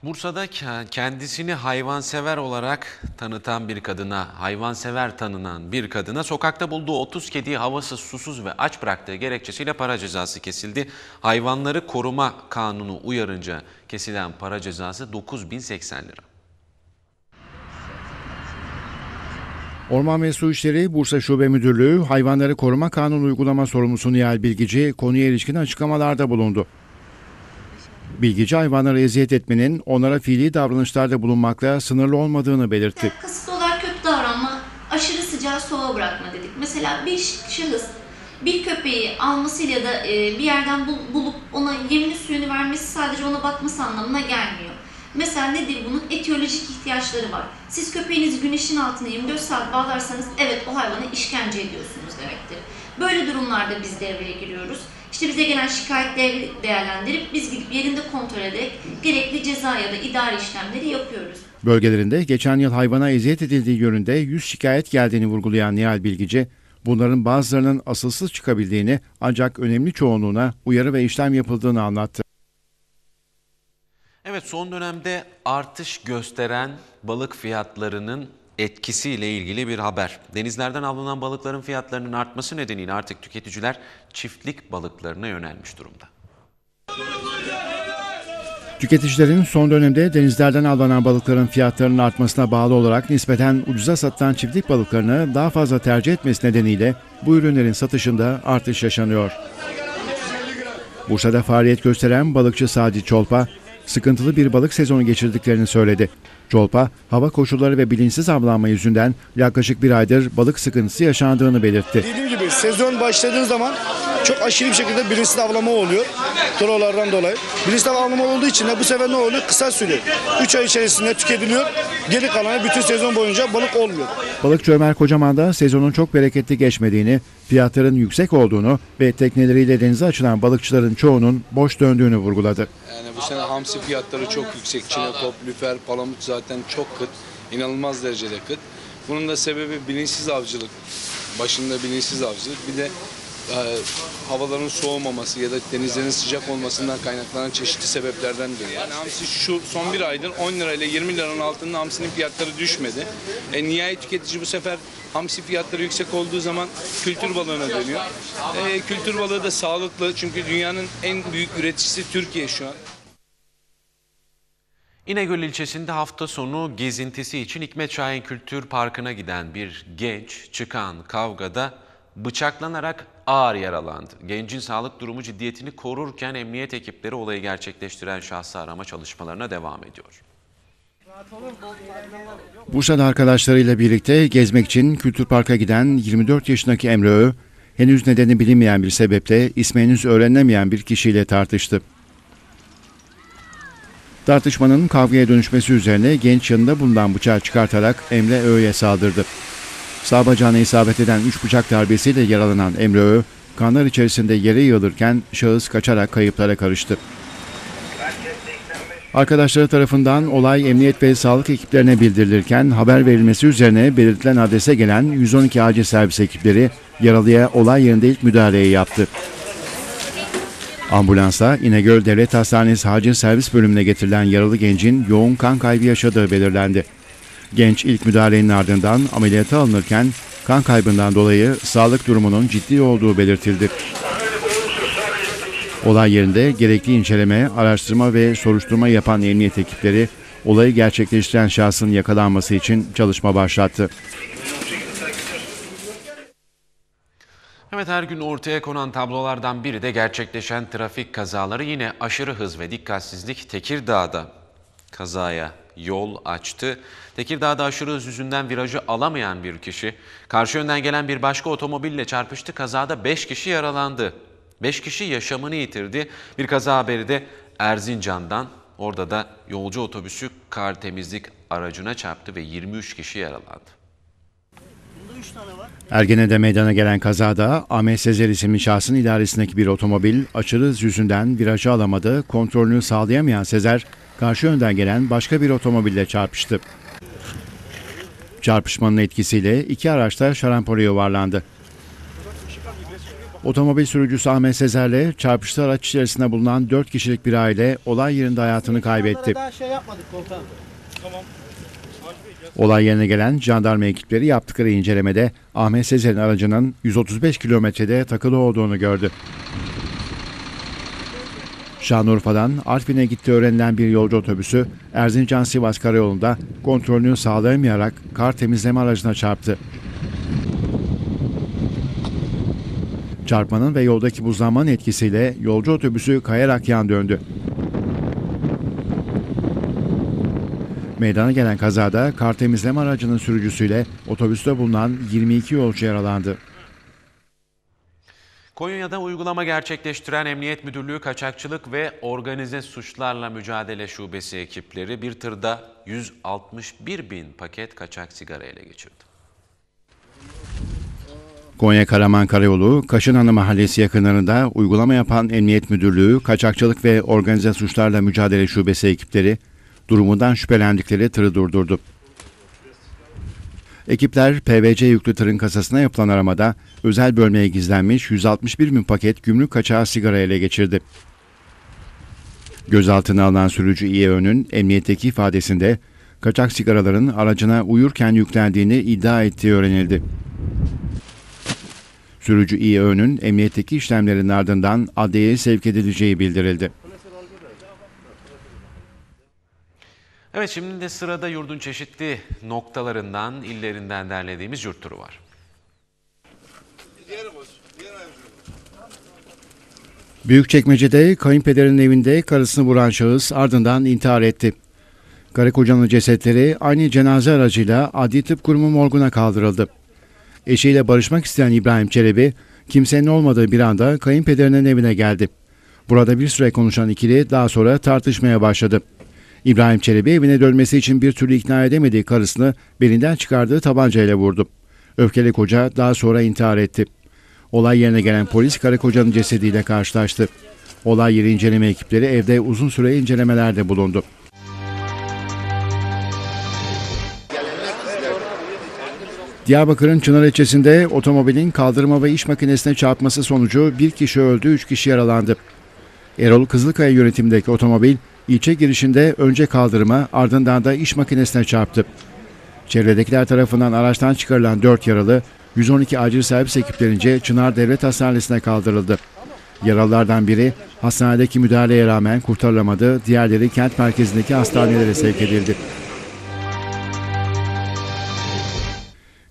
Bursa'da kendisini hayvansever olarak tanıtan bir kadına, hayvansever tanınan bir kadına sokakta bulduğu 30 kediyi havasız, susuz ve aç bıraktığı gerekçesiyle para cezası kesildi. Hayvanları koruma kanunu uyarınca kesilen para cezası 9080 lira. Orman ve Su İşleri Bursa Şube Müdürlüğü Hayvanları Koruma Kanunu Uygulama Sorumlusu Nihal Bilgici konuya ilişkin açıklamalarda bulundu. Bilgici hayvanları eziyet etmenin onlara fiili davranışlarda bulunmakla sınırlı olmadığını belirtti. Yani kasıtlı olarak kötü davranma, aşırı sıcağı soğuğa bırakma dedik. Mesela bir şahıs bir köpeği almasıyla da e, bir yerden bulup ona yemini suyunu vermesi sadece ona bakması anlamına gelmiyor. Mesela nedir bunun? Etiyolojik ihtiyaçları var. Siz köpeğinizi güneşin altına 24 saat bağlarsanız evet o hayvanı işkence ediyorsunuz demektir. Böyle durumlarda biz devreye giriyoruz. İşte bize gelen şikayetleri değerlendirip biz gidip yerinde kontrol ederek gerekli ceza ya da idari işlemleri yapıyoruz. Bölgelerinde geçen yıl hayvana eziyet edildiği yönünde 100 şikayet geldiğini vurgulayan Nihal Bilgici, bunların bazılarının asılsız çıkabildiğini ancak önemli çoğunluğuna uyarı ve işlem yapıldığını anlattı. Evet son dönemde artış gösteren balık fiyatlarının etkisiyle ilgili bir haber. Denizlerden avlanan balıkların fiyatlarının artması nedeniyle artık tüketiciler çiftlik balıklarına yönelmiş durumda. Tüketicilerin son dönemde denizlerden avlanan balıkların fiyatlarının artmasına bağlı olarak nispeten ucuza satılan çiftlik balıklarını daha fazla tercih etmesi nedeniyle bu ürünlerin satışında artış yaşanıyor. Bursa'da faaliyet gösteren balıkçı Sadi Çolpa, sıkıntılı bir balık sezonu geçirdiklerini söyledi. Çolpa, hava koşulları ve bilinçsiz avlanma yüzünden yaklaşık bir aydır balık sıkıntısı yaşandığını belirtti. Dediğim gibi sezon başladığı zaman çok aşırı bir şekilde bilinçsiz avlama oluyor trollardan dolayı. Bilinçsiz avlama olduğu için de bu sefer ne oluyor? Kısa süre. 3 ay içerisinde tüketiliyor. Geri kalanı bütün sezon boyunca balık olmuyor. Balıkçı Ömer Kocaman da sezonun çok bereketli geçmediğini, fiyatların yüksek olduğunu ve tekneleriyle denize açılan balıkçıların çoğunun boş döndüğünü vurguladı. Yani bu sene hamsi fiyatları çok yüksek. Çinekop, lüfer, palamut zaten çok kıt. İnanılmaz derecede kıt. Bunun da sebebi bilinçsiz avcılık. Başında bilinçsiz avcılık. Bir de ee, havaların soğumaması ya da denizlerin sıcak olmasından kaynaklanan çeşitli sebeplerdendir. Yani hamsi şu son bir aydır 10 lira ile 20 liranın altında hamsinin fiyatları düşmedi. E, nihai tüketici bu sefer hamsi fiyatları yüksek olduğu zaman kültür balığına dönüyor. E, kültür balığı da sağlıklı çünkü dünyanın en büyük üreticisi Türkiye şu an. İnegöl ilçesinde hafta sonu gezintisi için Hikmet Şahin Kültür Parkı'na giden bir genç çıkan kavgada bıçaklanarak ağır yaralandı. Gencin sağlık durumu ciddiyetini korurken emniyet ekipleri olayı gerçekleştiren şahsı arama çalışmalarına devam ediyor. Bursa'da arkadaşlarıyla birlikte gezmek için Kültür Park'a giden 24 yaşındaki Emre Ö, henüz nedeni bilinmeyen bir sebeple ismi henüz öğrenilemeyen bir kişiyle tartıştı. Tartışmanın kavgaya dönüşmesi üzerine genç yanında bulunan bıçağı çıkartarak Emre Ö'ye saldırdı. Sağ bacağına isabet eden 3 bıçak darbesiyle yaralanan Emre Ö, kanlar içerisinde yere yığılırken şahıs kaçarak kayıplara karıştı. Arkadaşları tarafından olay emniyet ve sağlık ekiplerine bildirilirken haber verilmesi üzerine belirtilen adrese gelen 112 acil servis ekipleri yaralıya olay yerinde ilk müdahaleyi yaptı. Ambulansa İnegöl Devlet Hastanesi Acil Servis Bölümüne getirilen yaralı gencin yoğun kan kaybı yaşadığı belirlendi. Genç ilk müdahalenin ardından ameliyata alınırken kan kaybından dolayı sağlık durumunun ciddi olduğu belirtildi. Olay yerinde gerekli inceleme, araştırma ve soruşturma yapan emniyet ekipleri olayı gerçekleştiren şahsın yakalanması için çalışma başlattı. Evet her gün ortaya konan tablolardan biri de gerçekleşen trafik kazaları yine aşırı hız ve dikkatsizlik Tekirdağ'da kazaya yol açtı. Tekirdağ'da aşırı hız yüzünden virajı alamayan bir kişi, karşı yönden gelen bir başka otomobille çarpıştı. Kazada 5 kişi yaralandı. 5 kişi yaşamını yitirdi. Bir kaza haberi de Erzincan'dan. Orada da yolcu otobüsü kar temizlik aracına çarptı ve 23 kişi yaralandı. Ergene'de meydana gelen kazada Ahmet Sezer isimli şahsın idaresindeki bir otomobil aşırı yüzünden virajı alamadı. Kontrolünü sağlayamayan Sezer karşı yönden gelen başka bir otomobille çarpıştı. Çarpışmanın etkisiyle iki araçta da şarampole yuvarlandı. Otomobil sürücüsü Ahmet Sezer'le çarpıştı araç içerisinde bulunan dört kişilik bir aile olay yerinde hayatını kaybetti. Şey olay yerine gelen jandarma ekipleri yaptıkları incelemede Ahmet Sezer'in aracının 135 kilometrede takılı olduğunu gördü. Şanlıurfa'dan Artvin'e gitti öğrenilen bir yolcu otobüsü Erzincan-Sivas karayolunda kontrolünü sağlayamayarak kar temizleme aracına çarptı. Çarpmanın ve yoldaki buzlanmanın etkisiyle yolcu otobüsü kayarak yan döndü. Meydana gelen kazada kar temizleme aracının sürücüsüyle otobüste bulunan 22 yolcu yaralandı. Konya'da uygulama gerçekleştiren Emniyet Müdürlüğü Kaçakçılık ve Organize Suçlarla Mücadele Şubesi ekipleri bir tırda 161 bin paket kaçak sigara ele geçirdi. Konya Karaman Karayolu, Kaşınanı Mahallesi yakınlarında uygulama yapan Emniyet Müdürlüğü Kaçakçılık ve Organize Suçlarla Mücadele Şubesi ekipleri durumundan şüphelendikleri tırı durdurdu. Ekipler PVC yüklü tırın kasasına yapılan aramada özel bölmeye gizlenmiş 161 bin paket gümrük kaçağı sigara ele geçirdi. Gözaltına alınan sürücü İEÖ'nün emniyetteki ifadesinde kaçak sigaraların aracına uyurken yüklendiğini iddia ettiği öğrenildi. Sürücü İEÖ'nün emniyetteki işlemlerin ardından adliyeye sevk edileceği bildirildi. Evet şimdi de sırada yurdun çeşitli noktalarından, illerinden derlediğimiz yurt turu var. Büyükçekmece'de kayınpederinin evinde karısını vuran şahıs ardından intihar etti. Karı kocanın cesetleri aynı cenaze aracıyla Adli Tıp Kurumu morguna kaldırıldı. Eşiyle barışmak isteyen İbrahim Çelebi, kimsenin olmadığı bir anda kayınpederinin evine geldi. Burada bir süre konuşan ikili daha sonra tartışmaya başladı. İbrahim Çelebi evine dönmesi için bir türlü ikna edemediği karısını belinden çıkardığı tabancayla vurdu. Öfkeli koca daha sonra intihar etti. Olay yerine gelen polis karı kocanın cesediyle karşılaştı. Olay yeri inceleme ekipleri evde uzun süre incelemelerde bulundu. Diyarbakır'ın Çınar ilçesinde otomobilin kaldırma ve iş makinesine çarpması sonucu bir kişi öldü, üç kişi yaralandı. Erol Kızılkaya yönetimindeki otomobil ilçe girişinde önce kaldırıma ardından da iş makinesine çarptı. Çevredekiler tarafından araçtan çıkarılan 4 yaralı 112 acil servis ekiplerince Çınar Devlet Hastanesi'ne kaldırıldı. Yaralılardan biri hastanedeki müdahaleye rağmen kurtarılamadı, diğerleri kent merkezindeki hastanelere sevk edildi.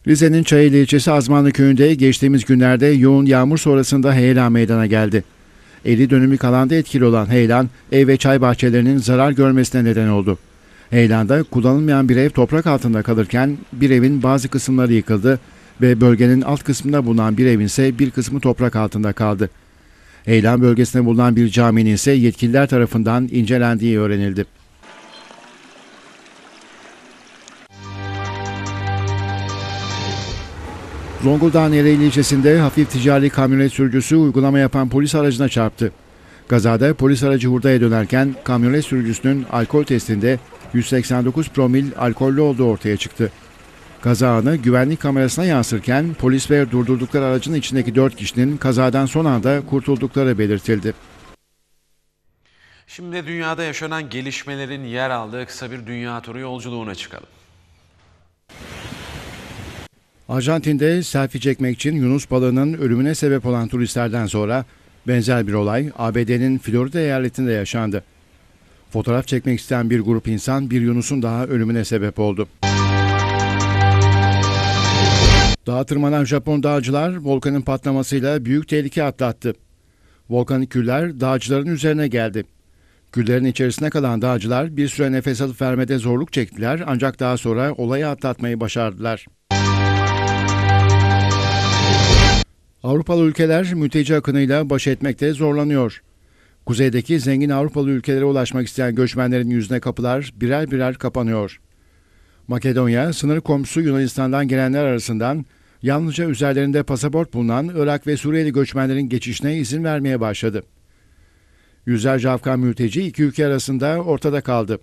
Rize'nin Çayeli ilçesi Azmanlı köyünde geçtiğimiz günlerde yoğun yağmur sonrasında heyelan meydana geldi. 50 dönümlük alanda etkili olan heyelan ev ve çay bahçelerinin zarar görmesine neden oldu. Heyelanda kullanılmayan bir ev toprak altında kalırken bir evin bazı kısımları yıkıldı ve bölgenin alt kısmında bulunan bir evin ise bir kısmı toprak altında kaldı. Heyelan bölgesinde bulunan bir caminin ise yetkililer tarafından incelendiği öğrenildi. Zonguldak Ereğli ilçesinde hafif ticari kamyonet sürücüsü uygulama yapan polis aracına çarptı. Kazada polis aracı hurdaya dönerken kamyonet sürücüsünün alkol testinde 189 promil alkollü olduğu ortaya çıktı. Kaza anı güvenlik kamerasına yansırken polis ve durdurdukları aracın içindeki 4 kişinin kazadan son anda kurtuldukları belirtildi. Şimdi dünyada yaşanan gelişmelerin yer aldığı kısa bir dünya turu yolculuğuna çıkalım. Arjantin'de selfie çekmek için Yunus balığının ölümüne sebep olan turistlerden sonra benzer bir olay ABD'nin Florida eyaletinde yaşandı. Fotoğraf çekmek isteyen bir grup insan bir Yunus'un daha ölümüne sebep oldu. Dağa tırmanan Japon dağcılar volkanın patlamasıyla büyük tehlike atlattı. Volkanik küller dağcıların üzerine geldi. Küllerin içerisine kalan dağcılar bir süre nefes alıp vermede zorluk çektiler ancak daha sonra olayı atlatmayı başardılar. Avrupalı ülkeler mülteci akınıyla baş etmekte zorlanıyor. Kuzeydeki zengin Avrupalı ülkelere ulaşmak isteyen göçmenlerin yüzüne kapılar birer birer kapanıyor. Makedonya, sınır komşusu Yunanistan'dan gelenler arasından yalnızca üzerlerinde pasaport bulunan Irak ve Suriyeli göçmenlerin geçişine izin vermeye başladı. Yüzlerce Afgan mülteci iki ülke arasında ortada kaldı.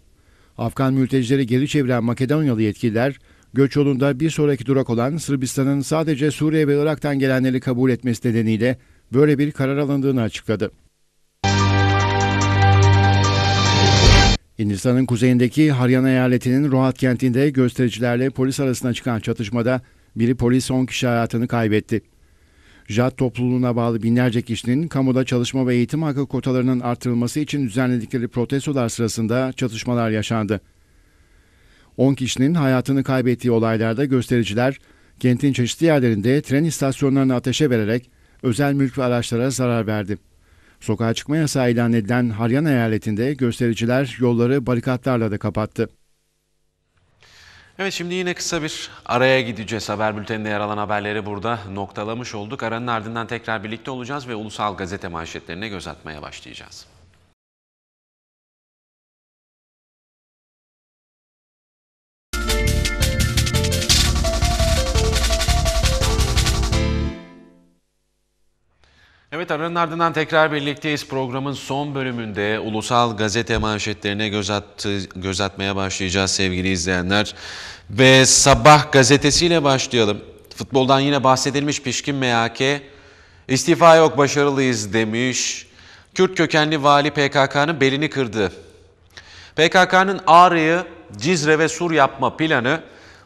Afgan mültecileri geri çeviren Makedonyalı yetkililer Göç yolunda bir sonraki durak olan Sırbistan'ın sadece Suriye ve Irak'tan gelenleri kabul etmesi nedeniyle böyle bir karar alındığını açıkladı. Hindistan'ın kuzeyindeki Haryana eyaletinin Rohat kentinde göstericilerle polis arasında çıkan çatışmada biri polis 10 kişi hayatını kaybetti. JAT topluluğuna bağlı binlerce kişinin kamuda çalışma ve eğitim hakkı kotalarının artırılması için düzenledikleri protestolar sırasında çatışmalar yaşandı. 10 kişinin hayatını kaybettiği olaylarda göstericiler kentin çeşitli yerlerinde tren istasyonlarını ateşe vererek özel mülk ve araçlara zarar verdi. Sokağa çıkma yasağı ilan edilen Haryana eyaletinde göstericiler yolları barikatlarla da kapattı. Evet şimdi yine kısa bir araya gideceğiz. Haber bülteninde yer alan haberleri burada noktalamış olduk. Aranın ardından tekrar birlikte olacağız ve ulusal gazete manşetlerine göz atmaya başlayacağız. Evet aranın ardından tekrar birlikteyiz. Programın son bölümünde ulusal gazete manşetlerine göz, attı, göz atmaya başlayacağız sevgili izleyenler. Ve sabah gazetesiyle başlayalım. Futboldan yine bahsedilmiş pişkin MHK. İstifa yok başarılıyız demiş. Kürt kökenli vali PKK'nın belini kırdı. PKK'nın Ağrı'yı Cizre ve Sur yapma planı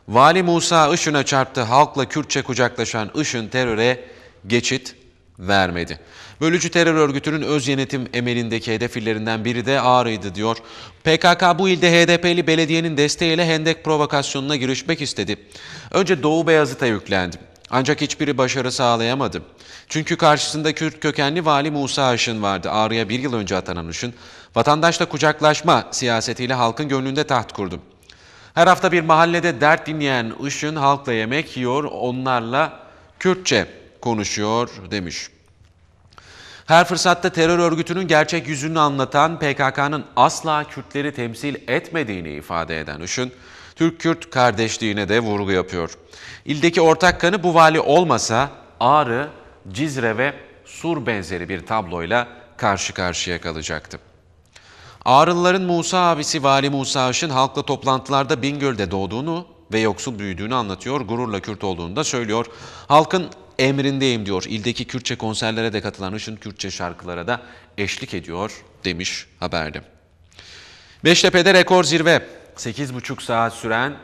Vali Musa Işın'a çarptı. Halkla Kürtçe kucaklaşan Işın teröre geçit vermedi. Bölücü terör örgütünün öz yönetim emelindeki hedef illerinden biri de Ağrı'ydı diyor. PKK bu ilde HDP'li belediyenin desteğiyle hendek provokasyonuna girişmek istedi. Önce Doğu Beyazıt'a yüklendi. Ancak hiçbiri başarı sağlayamadı. Çünkü karşısında Kürt kökenli Vali Musa Aşın vardı. Ağrı'ya bir yıl önce atanan Aşın, vatandaşla kucaklaşma siyasetiyle halkın gönlünde taht kurdu. Her hafta bir mahallede dert dinleyen Işın halkla yemek yiyor, onlarla Kürtçe konuşuyor demiş. Her fırsatta terör örgütünün gerçek yüzünü anlatan PKK'nın asla Kürtleri temsil etmediğini ifade eden Işın, Türk-Kürt kardeşliğine de vurgu yapıyor. İldeki ortak kanı bu vali olmasa Ağrı, Cizre ve Sur benzeri bir tabloyla karşı karşıya kalacaktı. Ağrılıların Musa abisi Vali Musa Işın halkla toplantılarda Bingöl'de doğduğunu ve yoksul büyüdüğünü anlatıyor, gururla Kürt olduğunu da söylüyor. Halkın emrindeyim diyor. İldeki Kürtçe konserlere de katılan Işın Kürtçe şarkılara da eşlik ediyor demiş haberde. Beştepe'de rekor zirve. 8,5 saat süren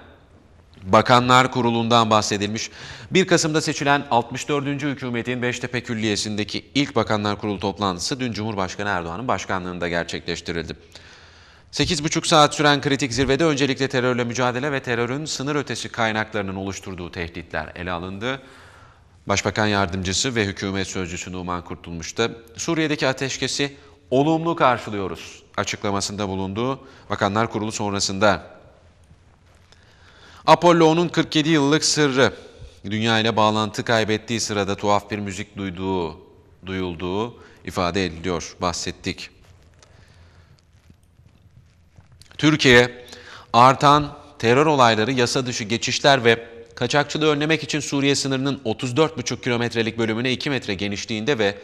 Bakanlar Kurulu'ndan bahsedilmiş. 1 Kasım'da seçilen 64. hükümetin Beştepe Külliyesi'ndeki ilk Bakanlar Kurulu toplantısı dün Cumhurbaşkanı Erdoğan'ın başkanlığında gerçekleştirildi. 8,5 saat süren kritik zirvede öncelikle terörle mücadele ve terörün sınır ötesi kaynaklarının oluşturduğu tehditler ele alındı. Başbakan Yardımcısı ve Hükümet Sözcüsü Numan Kurtulmuş da Suriye'deki ateşkesi olumlu karşılıyoruz açıklamasında bulunduğu Bakanlar Kurulu sonrasında. Apollo'nun 47 yıllık sırrı, dünya ile bağlantı kaybettiği sırada tuhaf bir müzik duyduğu, duyulduğu ifade ediliyor, bahsettik. Türkiye, artan terör olayları, yasa dışı geçişler ve Kaçakçılığı önlemek için Suriye sınırının 34,5 kilometrelik bölümüne 2 metre genişliğinde ve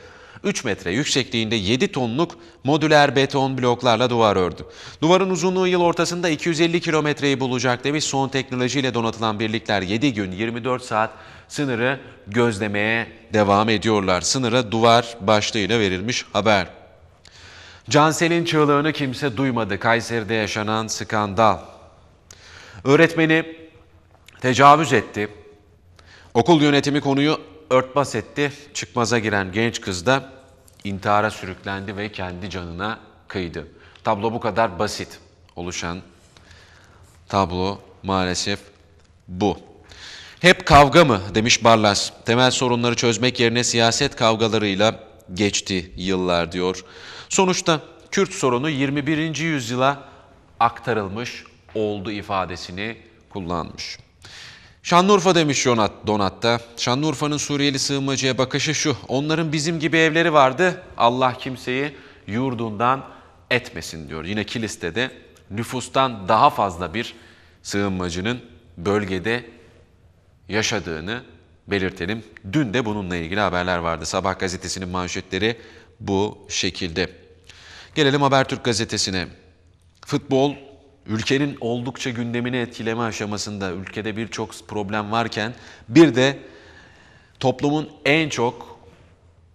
3 metre yüksekliğinde 7 tonluk modüler beton bloklarla duvar ördü. Duvarın uzunluğu yıl ortasında 250 kilometreyi bulacak demiş son teknolojiyle donatılan birlikler 7 gün 24 saat sınırı gözlemeye devam ediyorlar. Sınıra duvar başlığıyla verilmiş haber. Cansel'in çığlığını kimse duymadı. Kayseri'de yaşanan skandal. Öğretmeni tecavüz etti. Okul yönetimi konuyu örtbas etti. Çıkmaza giren genç kız da intihara sürüklendi ve kendi canına kıydı. Tablo bu kadar basit oluşan tablo maalesef bu. Hep kavga mı demiş Barlas. Temel sorunları çözmek yerine siyaset kavgalarıyla geçti yıllar diyor. Sonuçta Kürt sorunu 21. yüzyıla aktarılmış oldu ifadesini kullanmış. Şanlıurfa demiş Donat, Donat'ta. Şanlıurfa'nın Suriyeli sığınmacıya bakışı şu. Onların bizim gibi evleri vardı. Allah kimseyi yurdundan etmesin diyor. Yine kiliste de nüfustan daha fazla bir sığınmacının bölgede yaşadığını belirtelim. Dün de bununla ilgili haberler vardı. Sabah gazetesinin manşetleri bu şekilde. Gelelim Habertürk gazetesine. Futbol ülkenin oldukça gündemini etkileme aşamasında ülkede birçok problem varken bir de toplumun en çok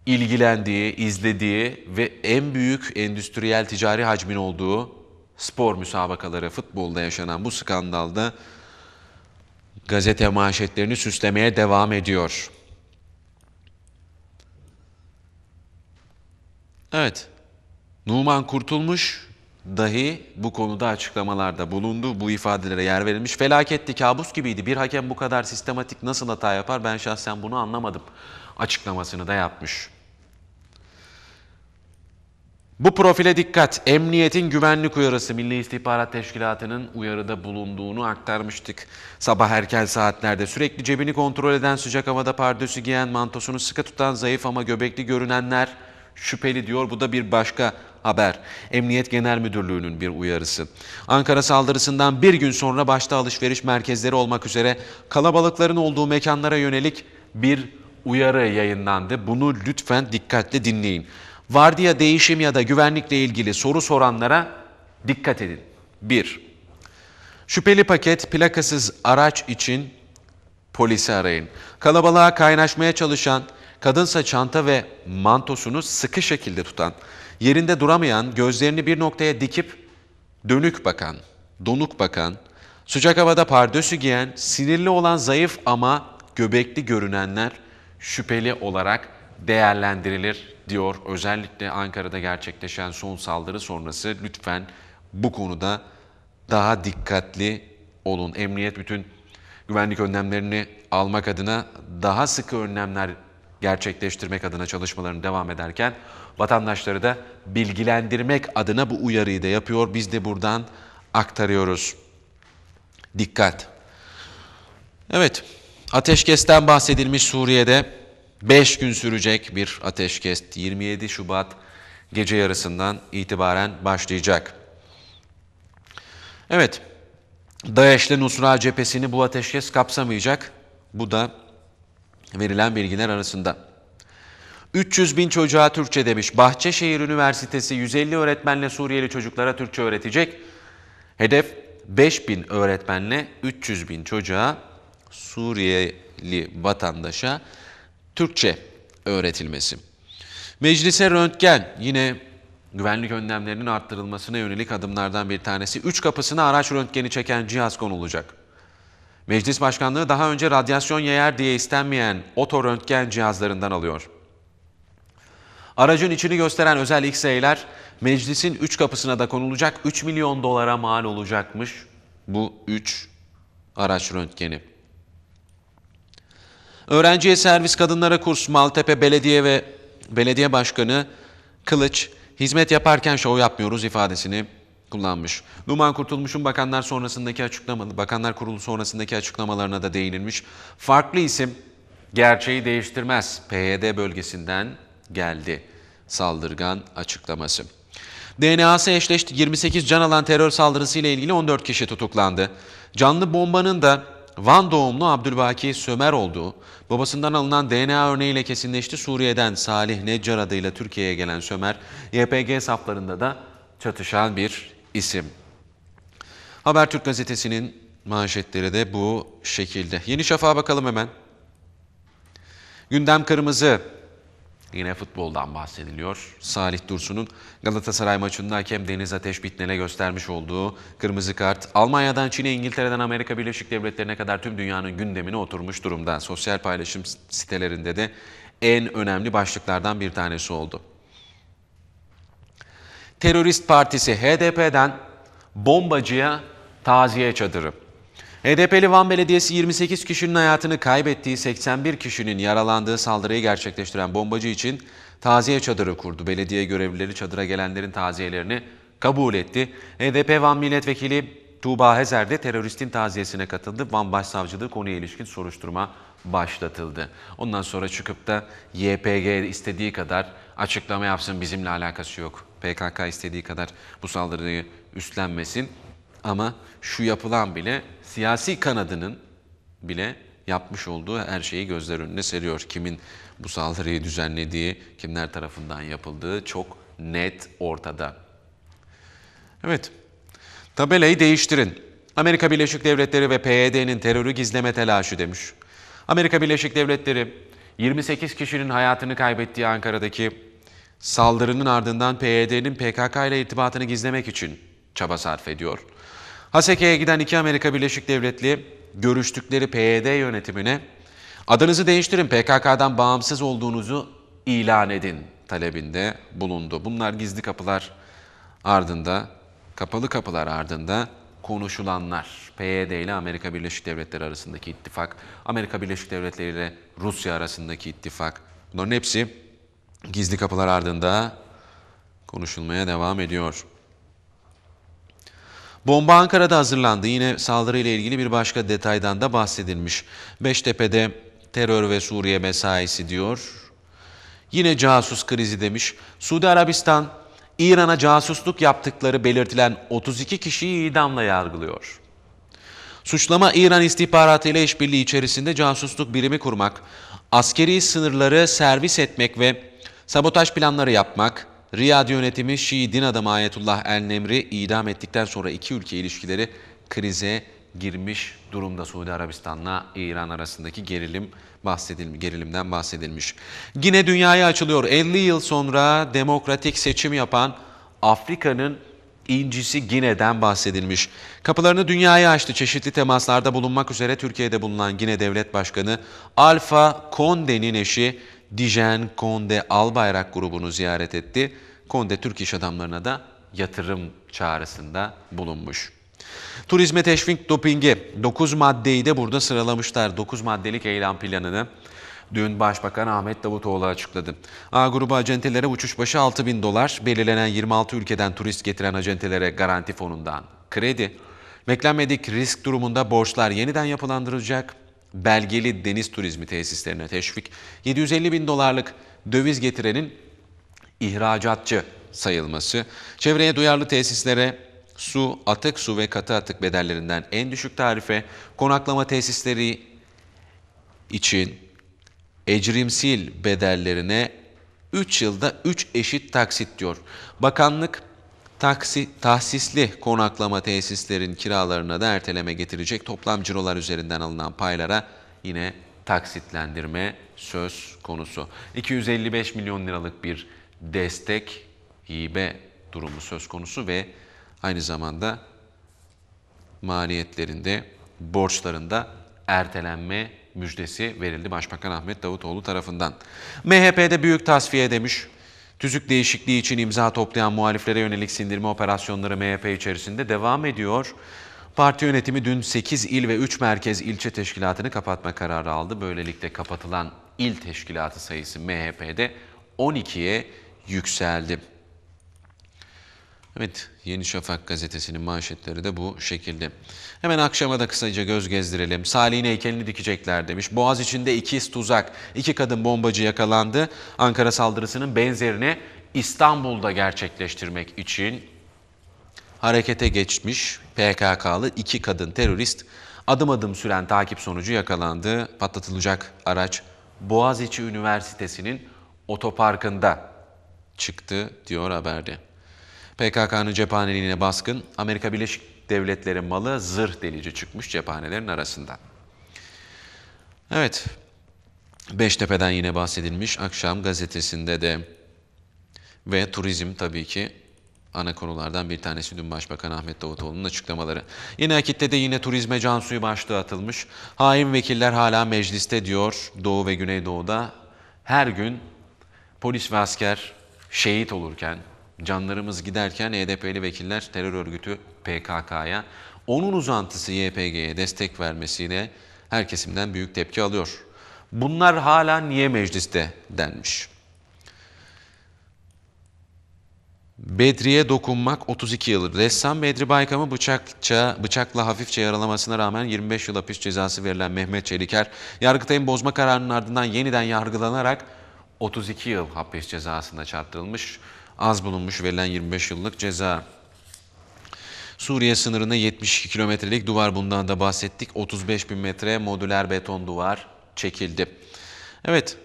ilgilendiği, izlediği ve en büyük endüstriyel ticari hacmin olduğu spor müsabakaları, futbolda yaşanan bu skandalda gazete manşetlerini süslemeye devam ediyor. Evet. Numan Kurtulmuş dahi bu konuda açıklamalarda bulundu. Bu ifadelere yer verilmiş. Felaketti, kabus gibiydi. Bir hakem bu kadar sistematik nasıl hata yapar ben şahsen bunu anlamadım. Açıklamasını da yapmış. Bu profile dikkat. Emniyetin güvenlik uyarısı Milli İstihbarat Teşkilatı'nın uyarıda bulunduğunu aktarmıştık. Sabah erken saatlerde sürekli cebini kontrol eden sıcak havada pardösü giyen mantosunu sıkı tutan zayıf ama göbekli görünenler şüpheli diyor. Bu da bir başka haber. Emniyet Genel Müdürlüğü'nün bir uyarısı. Ankara saldırısından bir gün sonra başta alışveriş merkezleri olmak üzere kalabalıkların olduğu mekanlara yönelik bir uyarı yayınlandı. Bunu lütfen dikkatle dinleyin. Vardiya değişim ya da güvenlikle ilgili soru soranlara dikkat edin. 1. Şüpheli paket plakasız araç için polisi arayın. Kalabalığa kaynaşmaya çalışan, kadınsa çanta ve mantosunu sıkı şekilde tutan, Yerinde duramayan, gözlerini bir noktaya dikip dönük bakan, donuk bakan, sıcak havada pardösü giyen, sinirli olan zayıf ama göbekli görünenler şüpheli olarak değerlendirilir diyor. Özellikle Ankara'da gerçekleşen son saldırı sonrası lütfen bu konuda daha dikkatli olun. Emniyet bütün güvenlik önlemlerini almak adına daha sıkı önlemler gerçekleştirmek adına çalışmalarını devam ederken vatandaşları da bilgilendirmek adına bu uyarıyı da yapıyor. Biz de buradan aktarıyoruz. Dikkat. Evet, ateşkesten bahsedilmiş Suriye'de 5 gün sürecek bir ateşkes 27 Şubat gece yarısından itibaren başlayacak. Evet, DAEŞ'le Nusra cephesini bu ateşkes kapsamayacak. Bu da verilen bilgiler arasında. 300 bin çocuğa Türkçe demiş. Bahçeşehir Üniversitesi 150 öğretmenle Suriyeli çocuklara Türkçe öğretecek. Hedef 5 bin öğretmenle 300 bin çocuğa Suriyeli vatandaşa Türkçe öğretilmesi. Meclise röntgen yine güvenlik önlemlerinin arttırılmasına yönelik adımlardan bir tanesi. Üç kapısına araç röntgeni çeken cihaz konulacak. Meclis Başkanlığı daha önce radyasyon yayar diye istenmeyen otoröntgen cihazlarından alıyor. Aracın içini gösteren özel X-ray'ler meclisin 3 kapısına da konulacak 3 milyon dolara mal olacakmış bu 3 araç röntgeni. Öğrenciye servis kadınlara kurs Maltepe Belediye ve Belediye Başkanı Kılıç hizmet yaparken şov yapmıyoruz ifadesini kullanmış. Numan Kurtulmuş'un bakanlar sonrasındaki açıklamalı, bakanlar kurulu sonrasındaki açıklamalarına da değinilmiş. Farklı isim gerçeği değiştirmez. PYD bölgesinden geldi saldırgan açıklaması. DNA'sı eşleşti. 28 can alan terör saldırısı ile ilgili 14 kişi tutuklandı. Canlı bombanın da Van doğumlu Abdülbaki Sömer olduğu, babasından alınan DNA örneğiyle kesinleşti. Suriye'den Salih Neccar adıyla Türkiye'ye gelen Sömer, YPG saflarında da çatışan bir isim. Habertürk gazetesinin manşetleri de bu şekilde. Yeni Şafak'a bakalım hemen. Gündem kırmızı. Yine futboldan bahsediliyor. Salih Dursun'un Galatasaray maçında hakem Deniz Ateş Bitnel'e göstermiş olduğu kırmızı kart Almanya'dan Çin'e, İngiltere'den Amerika Birleşik Devletleri'ne kadar tüm dünyanın gündemine oturmuş durumda. Sosyal paylaşım sitelerinde de en önemli başlıklardan bir tanesi oldu terörist partisi HDP'den bombacıya taziye çadırı. HDP'li Van Belediyesi 28 kişinin hayatını kaybettiği 81 kişinin yaralandığı saldırıyı gerçekleştiren bombacı için taziye çadırı kurdu. Belediye görevlileri çadıra gelenlerin taziyelerini kabul etti. HDP Van Milletvekili Tuğba Hezer de teröristin taziyesine katıldı. Van Başsavcılığı konuya ilişkin soruşturma başlatıldı. Ondan sonra çıkıp da YPG istediği kadar açıklama yapsın bizimle alakası yok PKK istediği kadar bu saldırıyı üstlenmesin. Ama şu yapılan bile siyasi kanadının bile yapmış olduğu her şeyi gözler önüne seriyor. Kimin bu saldırıyı düzenlediği, kimler tarafından yapıldığı çok net ortada. Evet, tabelayı değiştirin. Amerika Birleşik Devletleri ve PYD'nin terörü gizleme telaşı demiş. Amerika Birleşik Devletleri 28 kişinin hayatını kaybettiği Ankara'daki Saldırının ardından PYD'nin PKK ile irtibatını gizlemek için çaba sarf ediyor. Haseke'ye giden iki Amerika Birleşik Devletli görüştükleri PYD yönetimine adınızı değiştirin PKK'dan bağımsız olduğunuzu ilan edin talebinde bulundu. Bunlar gizli kapılar ardında, kapalı kapılar ardında konuşulanlar. PYD ile Amerika Birleşik Devletleri arasındaki ittifak, Amerika Birleşik Devletleri ile Rusya arasındaki ittifak. Bunların hepsi gizli kapılar ardında konuşulmaya devam ediyor. Bomba Ankara'da hazırlandı. Yine saldırıyla ilgili bir başka detaydan da bahsedilmiş. Beştepe'de terör ve Suriye mesaisi diyor. Yine casus krizi demiş. Suudi Arabistan, İran'a casusluk yaptıkları belirtilen 32 kişiyi idamla yargılıyor. Suçlama İran istihbaratı ile işbirliği içerisinde casusluk birimi kurmak, askeri sınırları servis etmek ve Sabotaj planları yapmak, Riyad yönetimi Şii din adamı Ayetullah El Nemri idam ettikten sonra iki ülke ilişkileri krize girmiş durumda Suudi Arabistan'la İran arasındaki gerilim bahsedilmiş, gerilimden bahsedilmiş. Yine dünyaya açılıyor. 50 yıl sonra demokratik seçim yapan Afrika'nın incisi Gine'den bahsedilmiş. Kapılarını dünyaya açtı. Çeşitli temaslarda bulunmak üzere Türkiye'de bulunan Gine Devlet Başkanı Alfa Konde'nin eşi Dijen, Konde, Albayrak grubunu ziyaret etti. Konde Türk iş adamlarına da yatırım çağrısında bulunmuş. Turizme teşvik dopingi 9 maddeyi de burada sıralamışlar. 9 maddelik eylem planını dün Başbakan Ahmet Davutoğlu açıkladı. A grubu acentelere uçuş başı 6 bin dolar, belirlenen 26 ülkeden turist getiren acentelere garanti fonundan kredi, beklenmedik risk durumunda borçlar yeniden yapılandırılacak, belgeli deniz turizmi tesislerine teşvik, 750 bin dolarlık döviz getirenin ihracatçı sayılması, çevreye duyarlı tesislere su, atık su ve katı atık bedellerinden en düşük tarife, konaklama tesisleri için ecrimsil bedellerine 3 yılda 3 eşit taksit diyor. Bakanlık taksi, tahsisli konaklama tesislerin kiralarına da erteleme getirecek toplam cirolar üzerinden alınan paylara yine taksitlendirme söz konusu. 255 milyon liralık bir destek, hibe durumu söz konusu ve aynı zamanda maliyetlerinde, borçlarında ertelenme müjdesi verildi Başbakan Ahmet Davutoğlu tarafından. MHP'de büyük tasfiye demiş. Tüzük değişikliği için imza toplayan muhaliflere yönelik sindirme operasyonları MHP içerisinde devam ediyor. Parti yönetimi dün 8 il ve 3 merkez ilçe teşkilatını kapatma kararı aldı. Böylelikle kapatılan il teşkilatı sayısı MHP'de 12'ye yükseldi. Evet, Yeni Şafak gazetesinin manşetleri de bu şekilde. Hemen akşama da kısaca göz gezdirelim. Salih'in heykelini dikecekler demiş. Boğaz içinde ikiz tuzak, iki kadın bombacı yakalandı. Ankara saldırısının benzerini İstanbul'da gerçekleştirmek için harekete geçmiş PKK'lı iki kadın terörist adım adım süren takip sonucu yakalandı. Patlatılacak araç Boğaziçi Üniversitesi'nin otoparkında çıktı diyor haberde. PKK'nın cephaneliğine baskın, Amerika Birleşik Devletleri malı zırh delici çıkmış cephanelerin arasından. Evet, Beştepe'den yine bahsedilmiş. Akşam gazetesinde de ve turizm tabii ki ana konulardan bir tanesi dün Başbakan Ahmet Davutoğlu'nun açıklamaları. Yine akitte de yine turizme can suyu başlığı atılmış. Hain vekiller hala mecliste diyor Doğu ve Güneydoğu'da. Her gün polis ve asker şehit olurken Canlarımız giderken HDP'li e vekiller terör örgütü PKK'ya, onun uzantısı YPG'ye destek vermesiyle her kesimden büyük tepki alıyor. Bunlar hala niye mecliste denmiş. Bedri'ye dokunmak 32 yıl. Ressam Bedri Baykam'ı bıçakça, bıçakla hafifçe yaralamasına rağmen 25 yıl hapis cezası verilen Mehmet Çeliker, Yargıtay'ın bozma kararının ardından yeniden yargılanarak 32 yıl hapis cezasına çarptırılmış az bulunmuş verilen 25 yıllık ceza. Suriye sınırında 72 kilometrelik duvar bundan da bahsettik. 35 bin metre modüler beton duvar çekildi. Evet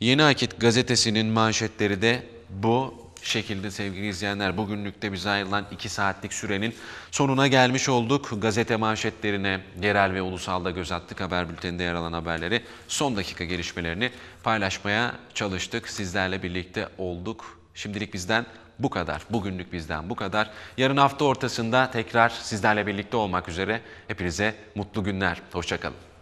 Yeni Akit gazetesinin manşetleri de bu şekilde sevgili izleyenler. Bugünlükte bize ayrılan 2 saatlik sürenin sonuna gelmiş olduk. Gazete manşetlerine yerel ve ulusalda göz attık. Haber bülteninde yer alan haberleri, son dakika gelişmelerini paylaşmaya çalıştık. Sizlerle birlikte olduk. Şimdilik bizden bu kadar. Bugünlük bizden bu kadar. Yarın hafta ortasında tekrar sizlerle birlikte olmak üzere. Hepinize mutlu günler. Hoşçakalın.